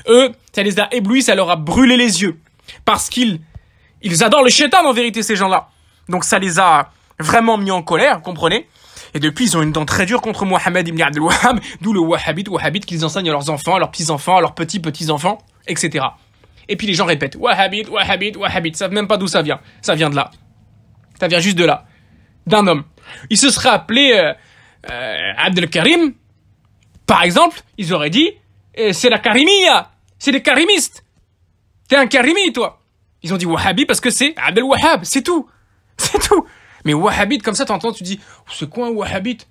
Speaker 1: eux, ça les a éblouis, ça leur a brûlé les yeux. Parce qu'ils adorent le shaitan en vérité, ces gens-là. Donc ça les a vraiment mis en colère, comprenez et depuis, ils ont une dent très dure contre Mohamed ibn Abdel Wahhab, d'où le wahhabite, wahhabite qu'ils enseignent à leurs enfants, à leurs petits-enfants, à leurs petits-petits-enfants, etc. Et puis les gens répètent wahhabite, wahhabite, wahhabite, ils savent même pas d'où ça vient. Ça vient de là. Ça vient juste de là. D'un homme. Il se serait appelé euh, euh, Abdel Karim, par exemple, ils auraient dit eh, c'est la Karimia, c'est les Karimistes. T'es un Karimi, toi. Ils ont dit Wahhabi parce que c'est Abdel Wahhab, c'est tout. C'est tout. Mais wahhabite, comme ça, tu entends, tu dis, c'est quoi un wahhabite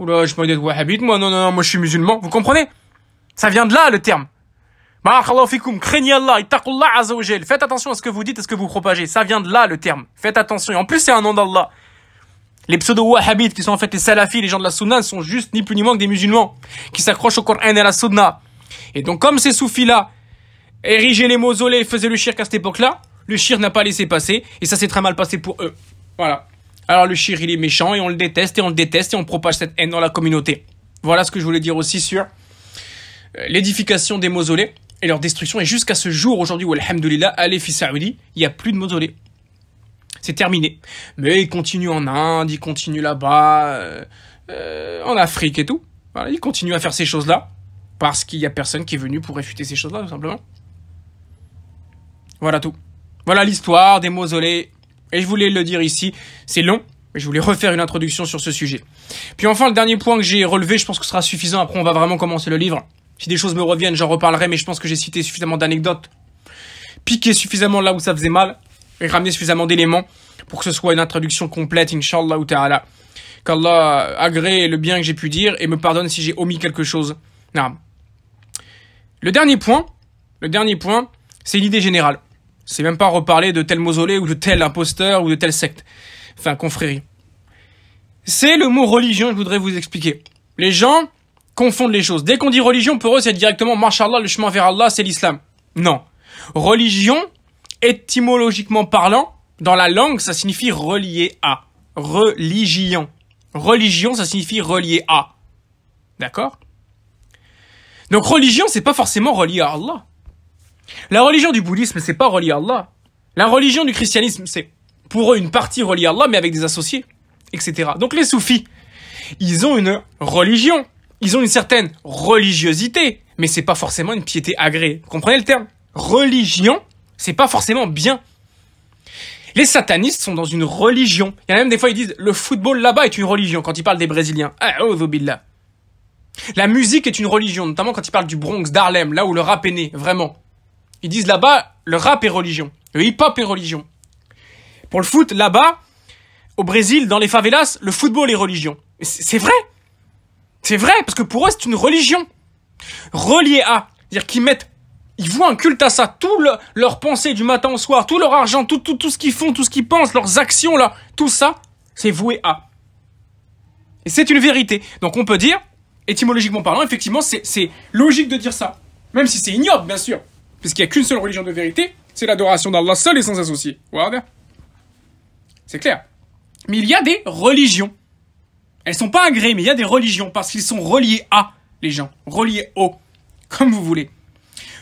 Speaker 1: Oula, je peux dire wahhabite, moi, non, non, non, moi, je suis musulman. Vous comprenez Ça vient de là, le terme. craignez Allah, azawajal. Faites attention à ce que vous dites et ce que vous propagez. Ça vient de là, le terme. Faites attention. Et en plus, c'est un nom d'Allah. Les pseudo-wahhabites, qui sont en fait les salafis, les gens de la sunna, sont juste ni plus ni moins que des musulmans, qui s'accrochent au Coran et à la sunna. Et donc, comme ces soufis-là érigeaient les mausolées et faisaient le shirk à cette époque-là, le shirk n'a pas laissé passer, et ça s'est très mal passé pour eux. Voilà alors le shir il est méchant et on le déteste et on le déteste et on propage cette haine dans la communauté. Voilà ce que je voulais dire aussi sur euh, l'édification des mausolées et leur destruction. Et jusqu'à ce jour, aujourd'hui, où Alhamdulillah, Aleph Saoudi, il n'y a plus de mausolées. C'est terminé. Mais ils continue en Inde, ils continue là-bas, euh, euh, en Afrique et tout. Voilà, il continue à faire ces choses-là parce qu'il n'y a personne qui est venu pour réfuter ces choses-là, tout simplement. Voilà tout. Voilà l'histoire des mausolées. Et je voulais le dire ici, c'est long, mais je voulais refaire une introduction sur ce sujet. Puis enfin, le dernier point que j'ai relevé, je pense que ce sera suffisant, après on va vraiment commencer le livre. Si des choses me reviennent, j'en reparlerai, mais je pense que j'ai cité suffisamment d'anecdotes, piqué suffisamment là où ça faisait mal, et ramené suffisamment d'éléments pour que ce soit une introduction complète, inshallah ou ta'ala. Qu'Allah agrée le bien que j'ai pu dire et me pardonne si j'ai omis quelque chose. Non. Le dernier point, le dernier point, c'est l'idée générale. C'est même pas reparler de tel mausolée ou de tel imposteur ou de telle secte. Enfin, confrérie. C'est le mot religion, je voudrais vous expliquer. Les gens confondent les choses. Dès qu'on dit religion, pour eux, c'est directement, là, le chemin vers Allah, c'est l'islam. Non. Religion, étymologiquement parlant, dans la langue, ça signifie relié à. Religion. Religion, ça signifie relié à. D'accord Donc religion, c'est pas forcément relié à Allah. La religion du bouddhisme, c'est pas relié à Allah. La religion du christianisme, c'est pour eux une partie reliée à Allah, mais avec des associés, etc. Donc les soufis, ils ont une religion, ils ont une certaine religiosité, mais c'est pas forcément une piété agréée. comprenez le terme Religion, c'est pas forcément bien. Les satanistes sont dans une religion. Il y en a même des fois, ils disent le football là-bas est une religion quand ils parlent des Brésiliens. La musique est une religion, notamment quand ils parlent du Bronx, d'Arlem là où le rap est né, vraiment. Ils disent là-bas, le rap est religion, le hip-hop est religion. Pour le foot, là-bas, au Brésil, dans les favelas, le football est religion. C'est vrai C'est vrai, parce que pour eux, c'est une religion. reliée à, c'est-à-dire qu'ils mettent ils voient un culte à ça. Tout leur pensée du matin au soir, tout leur argent, tout, tout, tout ce qu'ils font, tout ce qu'ils pensent, leurs actions, là, tout ça, c'est voué à. Et c'est une vérité. Donc on peut dire, étymologiquement parlant, effectivement, c'est logique de dire ça. Même si c'est ignoble, bien sûr. Puisqu'il n'y a qu'une seule religion de vérité, c'est l'adoration d'Allah seul et sans associé. C'est clair. Mais il y a des religions. Elles sont pas agréées, mais il y a des religions parce qu'ils sont reliés à les gens, reliés au, comme vous voulez.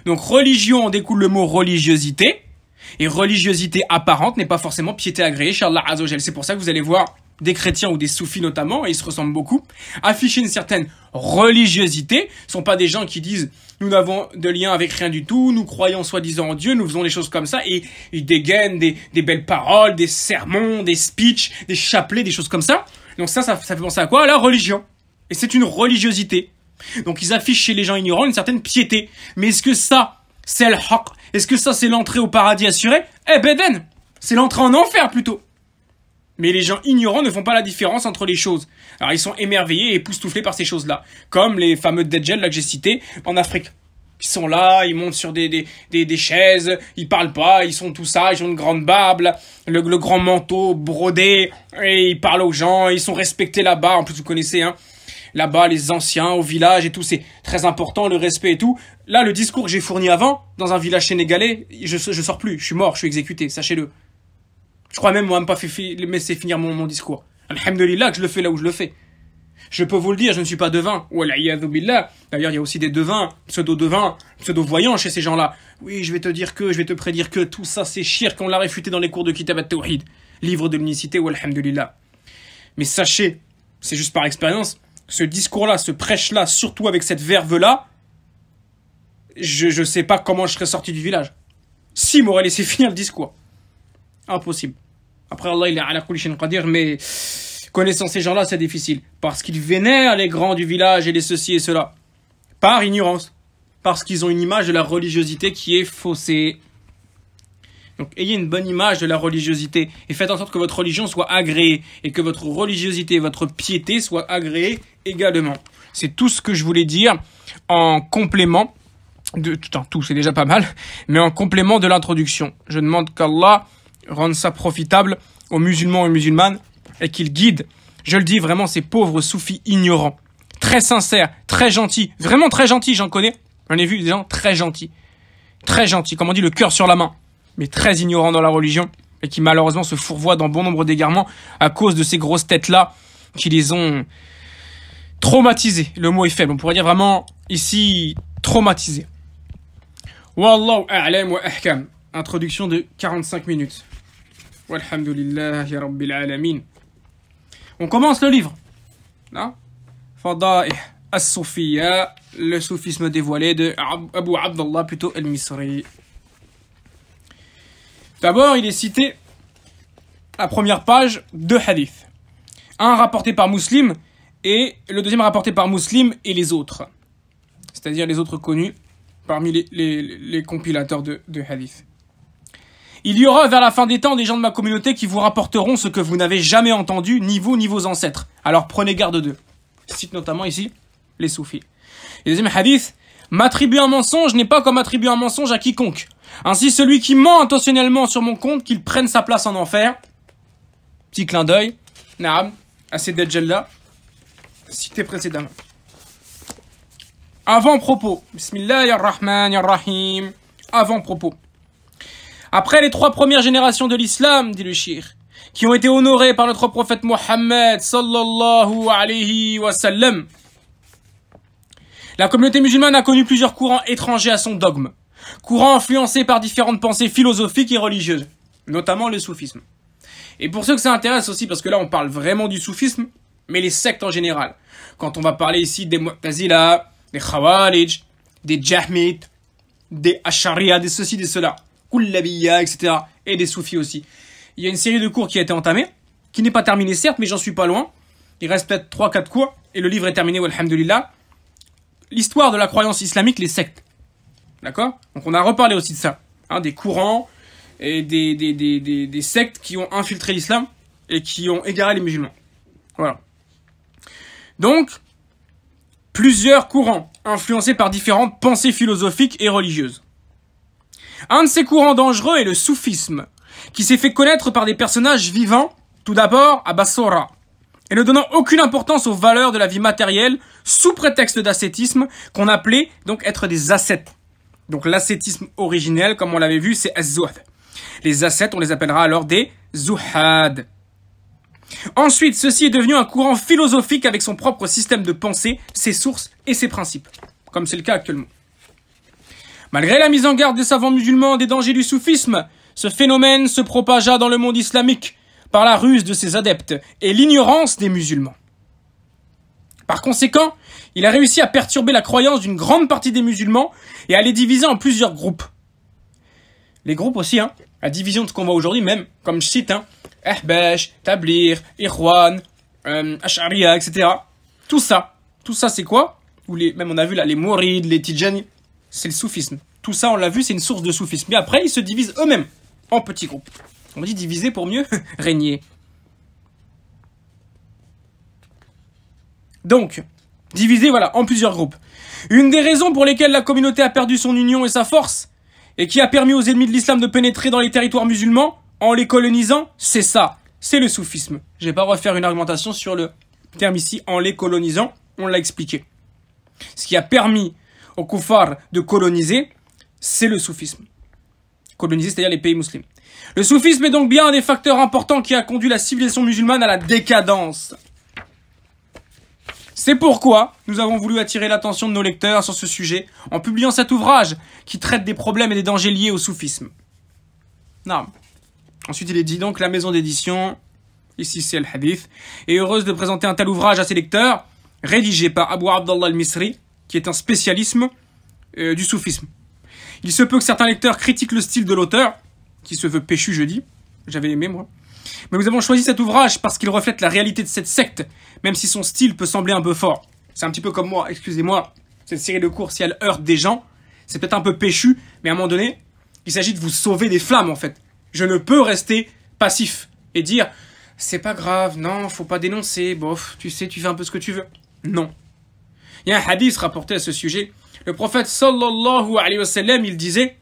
Speaker 1: Donc religion, on découle le mot religiosité. Et religiosité apparente n'est pas forcément piété agréée Charles azogel C'est pour ça que vous allez voir des chrétiens ou des soufis notamment, et ils se ressemblent beaucoup, affichent une certaine religiosité, ne sont pas des gens qui disent nous n'avons de lien avec rien du tout, nous croyons soi-disant en Dieu, nous faisons des choses comme ça, et ils dégainent des, belles paroles, des sermons, des speeches, des chapelets, des choses comme ça. Donc ça, ça, fait penser à quoi À la religion. Et c'est une religiosité. Donc ils affichent chez les gens ignorants une certaine piété. Mais est-ce que ça, c'est le haq Est-ce que ça, c'est l'entrée au paradis assuré Eh Beden ben c'est l'entrée en enfer plutôt. Mais les gens ignorants ne font pas la différence entre les choses. Alors ils sont émerveillés et époustouflés par ces choses-là. Comme les fameux dead là que j'ai cité en Afrique. Ils sont là, ils montent sur des, des, chaises, ils parlent pas, ils sont tout ça, ils ont une grande barbe, le, grand manteau brodé, et ils parlent aux gens, ils sont respectés là-bas, en plus vous connaissez, hein, là-bas les anciens au village et tout, c'est très important, le respect et tout. Là, le discours que j'ai fourni avant, dans un village sénégalais, je, je sors plus, je suis mort, je suis exécuté, sachez-le. Je crois même, moi, même pas fait laisser finir mon, discours. Alhamdulillah que je le fais là où je le fais. Je peux vous le dire, je ne suis pas devin. D'ailleurs, il y a aussi des devins, pseudo-devins, pseudo-voyants chez ces gens-là. Oui, je vais te dire que, je vais te prédire que, tout ça c'est chier on l'a réfuté dans les cours de Kitab al-Tawhid, livre de l'unicité, alhamdulillah. Mais sachez, c'est juste par expérience, ce discours-là, ce prêche-là, surtout avec cette verve-là, je ne sais pas comment je serais sorti du village. Si m'aurait laissé finir le discours. Impossible. Après, Allah, il est à la pas dire, mais connaissant ces gens-là, c'est difficile. Parce qu'ils vénèrent les grands du village et les ceci et cela. Par ignorance. Parce qu'ils ont une image de la religiosité qui est faussée. Donc ayez une bonne image de la religiosité et faites en sorte que votre religion soit agréée et que votre religiosité et votre piété soit agréées également. C'est tout ce que je voulais dire en complément de... en tout, c'est déjà pas mal, mais en complément de l'introduction. Je demande qu'Allah Rendre ça profitable aux musulmans et musulmanes et qu'ils guident, je le dis vraiment, ces pauvres soufis ignorants, très sincères, très gentils, vraiment très gentils, j'en connais, j'en ai vu des gens très gentils, très gentils, comme on dit, le cœur sur la main, mais très ignorants dans la religion et qui malheureusement se fourvoient dans bon nombre d'égarements à cause de ces grosses têtes-là qui les ont traumatisés. Le mot est faible, on pourrait dire vraiment ici traumatisés. wa ahkam. Introduction de 45 minutes. Walhamdulillahi Rabbil Alamin. On commence le livre. Fada'ih As-Sufiya, le soufisme dévoilé de Abu Abdullah, plutôt Al-Misri. D'abord, il est cité à première page deux hadiths. Un rapporté par Muslim et le deuxième rapporté par Muslim et les autres. C'est-à-dire les autres connus parmi les, compilateurs de, de hadiths. Il y aura vers la fin des temps des gens de ma communauté qui vous rapporteront ce que vous n'avez jamais entendu, ni vous, ni vos ancêtres. Alors prenez garde d'eux. cite notamment ici les soufis. Et deuxième hadith, m'attribuer un mensonge n'est pas comme attribuer un mensonge à quiconque. Ainsi, celui qui ment intentionnellement sur mon compte, qu'il prenne sa place en enfer. Petit clin d'œil. Naam, à ces là cité précédemment. Avant-propos. ar-Rahim. Avant-propos. Après les trois premières générations de l'islam, dit le shir, qui ont été honorées par notre prophète Mohammed sallallahu alayhi wa sallam, la communauté musulmane a connu plusieurs courants étrangers à son dogme, courants influencés par différentes pensées philosophiques et religieuses, notamment le soufisme. Et pour ceux que ça intéresse aussi, parce que là on parle vraiment du soufisme, mais les sectes en général. Quand on va parler ici des Mu'tazila, des Khawarij, des Jahmites, des Ashariya, des ceci, des cela. Kullabiya, etc. Et des soufis aussi. Il y a une série de cours qui a été entamée, qui n'est pas terminée certes, mais j'en suis pas loin. Il reste peut-être 3-4 cours, et le livre est terminé, walhamdulillah. L'histoire de la croyance islamique, les sectes. D'accord Donc on a reparlé aussi de ça. Hein, des courants et des, des sectes qui ont infiltré l'islam et qui ont égaré les musulmans. Voilà. Donc, plusieurs courants influencés par différentes pensées philosophiques et religieuses. Un de ces courants dangereux est le soufisme, qui s'est fait connaître par des personnages vivants, tout d'abord à Bassora, et ne donnant aucune importance aux valeurs de la vie matérielle, sous prétexte d'ascétisme, qu'on appelait donc être des ascètes. Donc l'ascétisme originel, comme on l'avait vu, c'est az Les ascètes, on les appellera alors des zuhad. Ensuite, ceci est devenu un courant philosophique avec son propre système de pensée, ses sources et ses principes, comme c'est le cas actuellement. Malgré la mise en garde des savants musulmans des dangers du soufisme, ce phénomène se propagea dans le monde islamique par la ruse de ses adeptes et l'ignorance des musulmans. Par conséquent, il a réussi à perturber la croyance d'une grande partie des musulmans et à les diviser en plusieurs groupes. Les groupes aussi, hein, la division de ce qu'on voit aujourd'hui même, comme je cite, hein, Ahbash, Tablir, Irwan, euh, asharia, etc. Tout ça, tout ça c'est quoi Ou les, même on a vu là les Mourides, les Tidjani, c'est le soufisme. Tout ça, on l'a vu, c'est une source de soufisme. Mais après, ils se divisent eux-mêmes en petits groupes. On dit diviser pour mieux régner. Donc, diviser, voilà, en plusieurs groupes. Une des raisons pour lesquelles la communauté a perdu son union et sa force, et qui a permis aux ennemis de l'islam de pénétrer dans les territoires musulmans en les colonisant, c'est ça, c'est le soufisme. Je vais pas refaire une argumentation sur le terme ici, en les colonisant, on l'a expliqué. Ce qui a permis au koufar de coloniser, c'est le soufisme. Coloniser, c'est-à-dire les pays musulmans. Le soufisme est donc bien un des facteurs importants qui a conduit la civilisation musulmane à la décadence. C'est pourquoi nous avons voulu attirer l'attention de nos lecteurs sur ce sujet en publiant cet ouvrage qui traite des problèmes et des dangers liés au soufisme. Ensuite, il est dit donc la maison d'édition, ici c'est Al-Hadith, est heureuse de présenter un tel ouvrage à ses lecteurs, rédigé par Abu Abdallah al-Misri, qui est un spécialisme euh, du soufisme. Il se peut que certains lecteurs critiquent le style de l'auteur, qui se veut péchu, je dis. J'avais aimé, moi. Mais nous avons choisi cet ouvrage parce qu'il reflète la réalité de cette secte, même si son style peut sembler un peu fort. C'est un petit peu comme moi, excusez-moi, cette série de cours, si elle heurte des gens, c'est peut-être un peu péchu, mais à un moment donné, il s'agit de vous sauver des flammes, en fait. Je ne peux rester passif et dire c'est pas grave, non, faut pas dénoncer, bof, tu sais, tu fais un peu ce que tu veux. Non. Il y a un hadith rapporté à ce sujet. Le prophète sallallahu alayhi wa sallam, il disait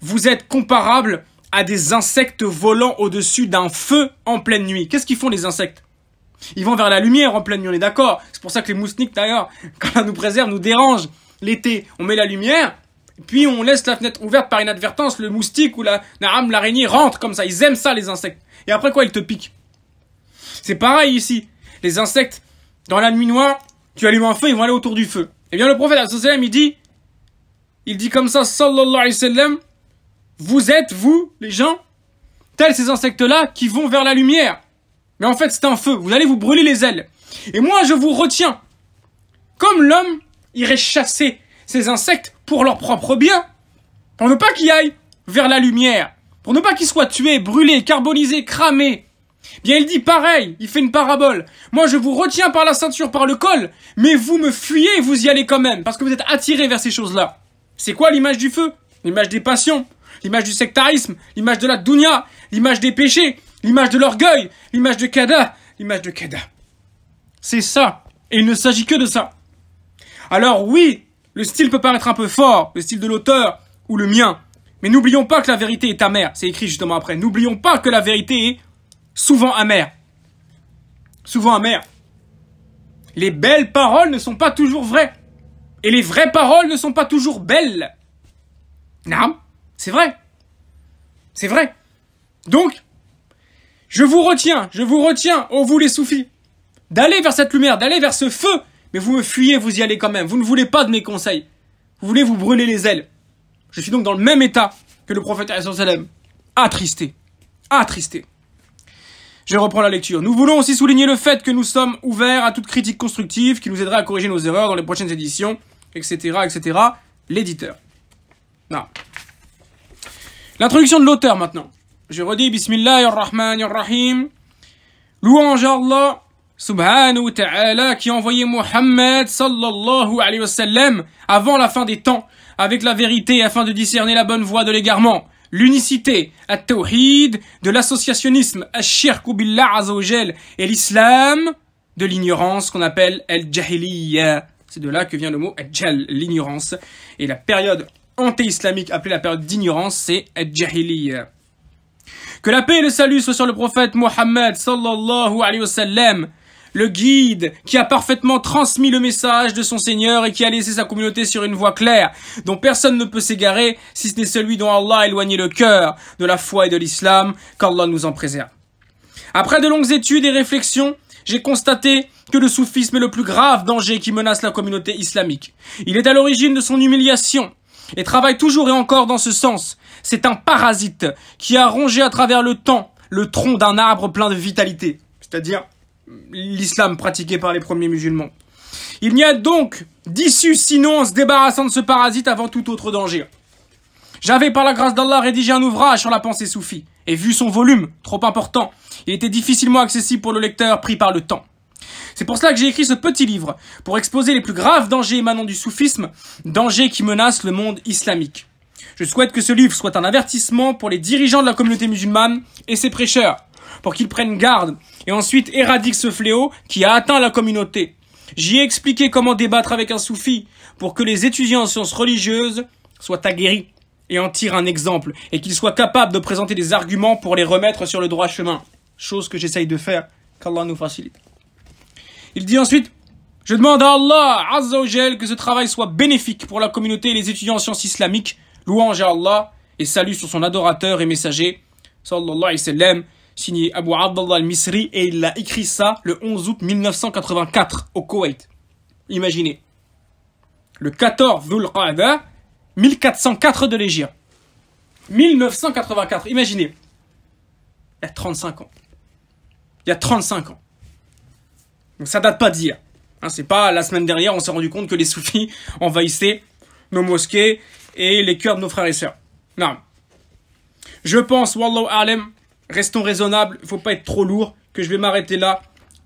Speaker 1: Vous êtes comparables à des insectes volant au-dessus d'un feu en pleine nuit. Qu'est-ce qu'ils font les insectes Ils vont vers la lumière en pleine nuit, on est d'accord. C'est pour ça que les moustiques d'ailleurs, quand on nous préserve, nous dérangent. L'été, on met la lumière, puis on laisse la fenêtre ouverte par inadvertance, le moustique ou la naam, l'araignée rentre comme ça. Ils aiment ça les insectes. Et après quoi, ils te piquent. C'est pareil ici. Les insectes, dans la nuit noire, tu allumes un feu, ils vont aller autour du feu. Eh bien, le prophète, il dit, il dit comme ça, sallallahu alayhi wa sallam, vous êtes, vous, les gens, tels ces insectes-là qui vont vers la lumière. Mais en fait, c'est un feu. Vous allez vous brûler les ailes. Et moi, je vous retiens. Comme l'homme irait chasser ces insectes pour leur propre bien, pour ne pas qu'ils aillent vers la lumière, pour ne pas qu'ils soient tués, brûlés, carbonisés, cramés, Bien, il dit pareil, il fait une parabole. Moi, je vous retiens par la ceinture, par le col, mais vous me fuyez vous y allez quand même, parce que vous êtes attiré vers ces choses-là. C'est quoi l'image du feu L'image des passions, l'image du sectarisme, l'image de la dounia, l'image des péchés, l'image de l'orgueil, l'image de Kada, l'image de Kada. C'est ça, et il ne s'agit que de ça. Alors oui, le style peut paraître un peu fort, le style de l'auteur ou le mien, mais n'oublions pas que la vérité est amère, c'est écrit justement après. N'oublions pas que la vérité est souvent amère. Souvent amère. Les belles paroles ne sont pas toujours vraies. Et les vraies paroles ne sont pas toujours belles. Non, c'est vrai. C'est vrai. Donc, je vous retiens, je vous retiens, oh vous les soufis, d'aller vers cette lumière, d'aller vers ce feu. Mais vous me fuyez, vous y allez quand même. Vous ne voulez pas de mes conseils. Vous voulez vous brûler les ailes. Je suis donc dans le même état que le prophète sallam. Attristé. Attristé. Je reprends la lecture. Nous voulons aussi souligner le fait que nous sommes ouverts à toute critique constructive qui nous aidera à corriger nos erreurs dans les prochaines éditions, etc., etc. L'éditeur. Non. L'introduction de l'auteur maintenant. Je redis Bismillah ar-Rahim. Louange à Allah subhanahu ta'ala qui a envoyé Mohammed sallallahu alayhi wa sallam avant la fin des temps avec la vérité afin de discerner la bonne voie de l'égarement l'unicité, à tawhid, de l'associationnisme, à shirk et l'islam de l'ignorance qu'on appelle al-jahiliya. C'est de là que vient le mot al l'ignorance. Et la période anti islamique appelée la période d'ignorance, c'est al-jahiliya. Que la paix et le salut soient sur le prophète Mohammed sallallahu alayhi wa sallam, le guide qui a parfaitement transmis le message de son Seigneur et qui a laissé sa communauté sur une voie claire, dont personne ne peut s'égarer si ce n'est celui dont Allah a éloigné le cœur de la foi et de l'islam, qu'Allah nous en préserve. Après de longues études et réflexions, j'ai constaté que le soufisme est le plus grave danger qui menace la communauté islamique. Il est à l'origine de son humiliation et travaille toujours et encore dans ce sens. C'est un parasite qui a rongé à travers le temps le tronc d'un arbre plein de vitalité, c'est-à-dire l'islam pratiqué par les premiers musulmans. Il n'y a donc d'issue sinon en se débarrassant de ce parasite avant tout autre danger. J'avais par la grâce d'Allah rédigé un ouvrage sur la pensée soufie, et vu son volume, trop important, il était difficilement accessible pour le lecteur pris par le temps. C'est pour cela que j'ai écrit ce petit livre, pour exposer les plus graves dangers émanant du soufisme, dangers qui menacent le monde islamique. Je souhaite que ce livre soit un avertissement pour les dirigeants de la communauté musulmane et ses prêcheurs, pour qu'ils prennent garde et ensuite éradiquent ce fléau qui a atteint la communauté. J'y ai expliqué comment débattre avec un soufi pour que les étudiants en sciences religieuses soient aguerris et en tirent un exemple et qu'ils soient capables de présenter des arguments pour les remettre sur le droit chemin. Chose que j'essaye de faire, qu'Allah nous facilite. Il dit ensuite, je demande à Allah Azzawajal que ce travail soit bénéfique pour la communauté et les étudiants en sciences islamiques. Louange à Allah et salut sur son adorateur et messager, sallallahu alayhi wa sallam, signé Abu Abdallah al-Misri, et il a écrit ça le 11 août 1984 au Koweït. Imaginez. Le 14 Dhul 1404 de l'Égypte. 1984, imaginez. Il y a 35 ans. Il y a 35 ans. Donc ça date pas d'hier. Ce hein, c'est pas la semaine dernière, on s'est rendu compte que les soufis envahissaient nos mosquées et les cœurs de nos frères et sœurs. Non. Je pense, Wallahu Alem, restons raisonnables, il faut pas être trop lourd, que je vais m'arrêter là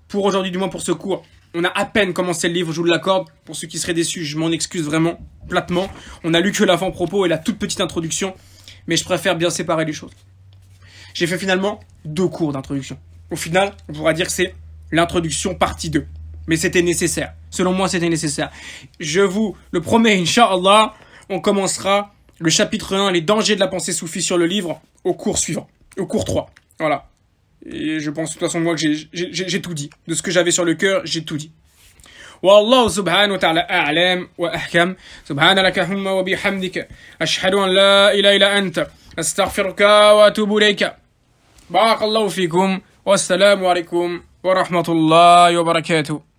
Speaker 1: pour aujourd'hui, du moins pour ce cours. On a à peine commencé le livre, je vous l'accorde. Pour ceux qui seraient déçus, je m'en excuse vraiment platement. On a lu que l'avant-propos et la toute petite introduction, mais je préfère bien séparer les choses. J'ai fait finalement deux cours d'introduction. Au final, on pourra dire que c'est l'introduction partie 2. Mais c'était nécessaire. Selon moi, c'était nécessaire. Je vous le promets, Inch'Allah, on commencera le chapitre 1, les dangers de la pensée soufie sur le livre, au cours suivant. au cours 3. Voilà. Et je pense de toute façon, moi, que j'ai tout dit. De ce que j'avais sur le cœur, j'ai tout dit. والله سبحانه وتعالى أعلام وأحكم سبحان لك هم وبحمدك أشهد أن لا إله إلا أنت أستغفرك وأتوب إليك بارك الله فيكم والسلام عليكم ورحمة الله وبركاته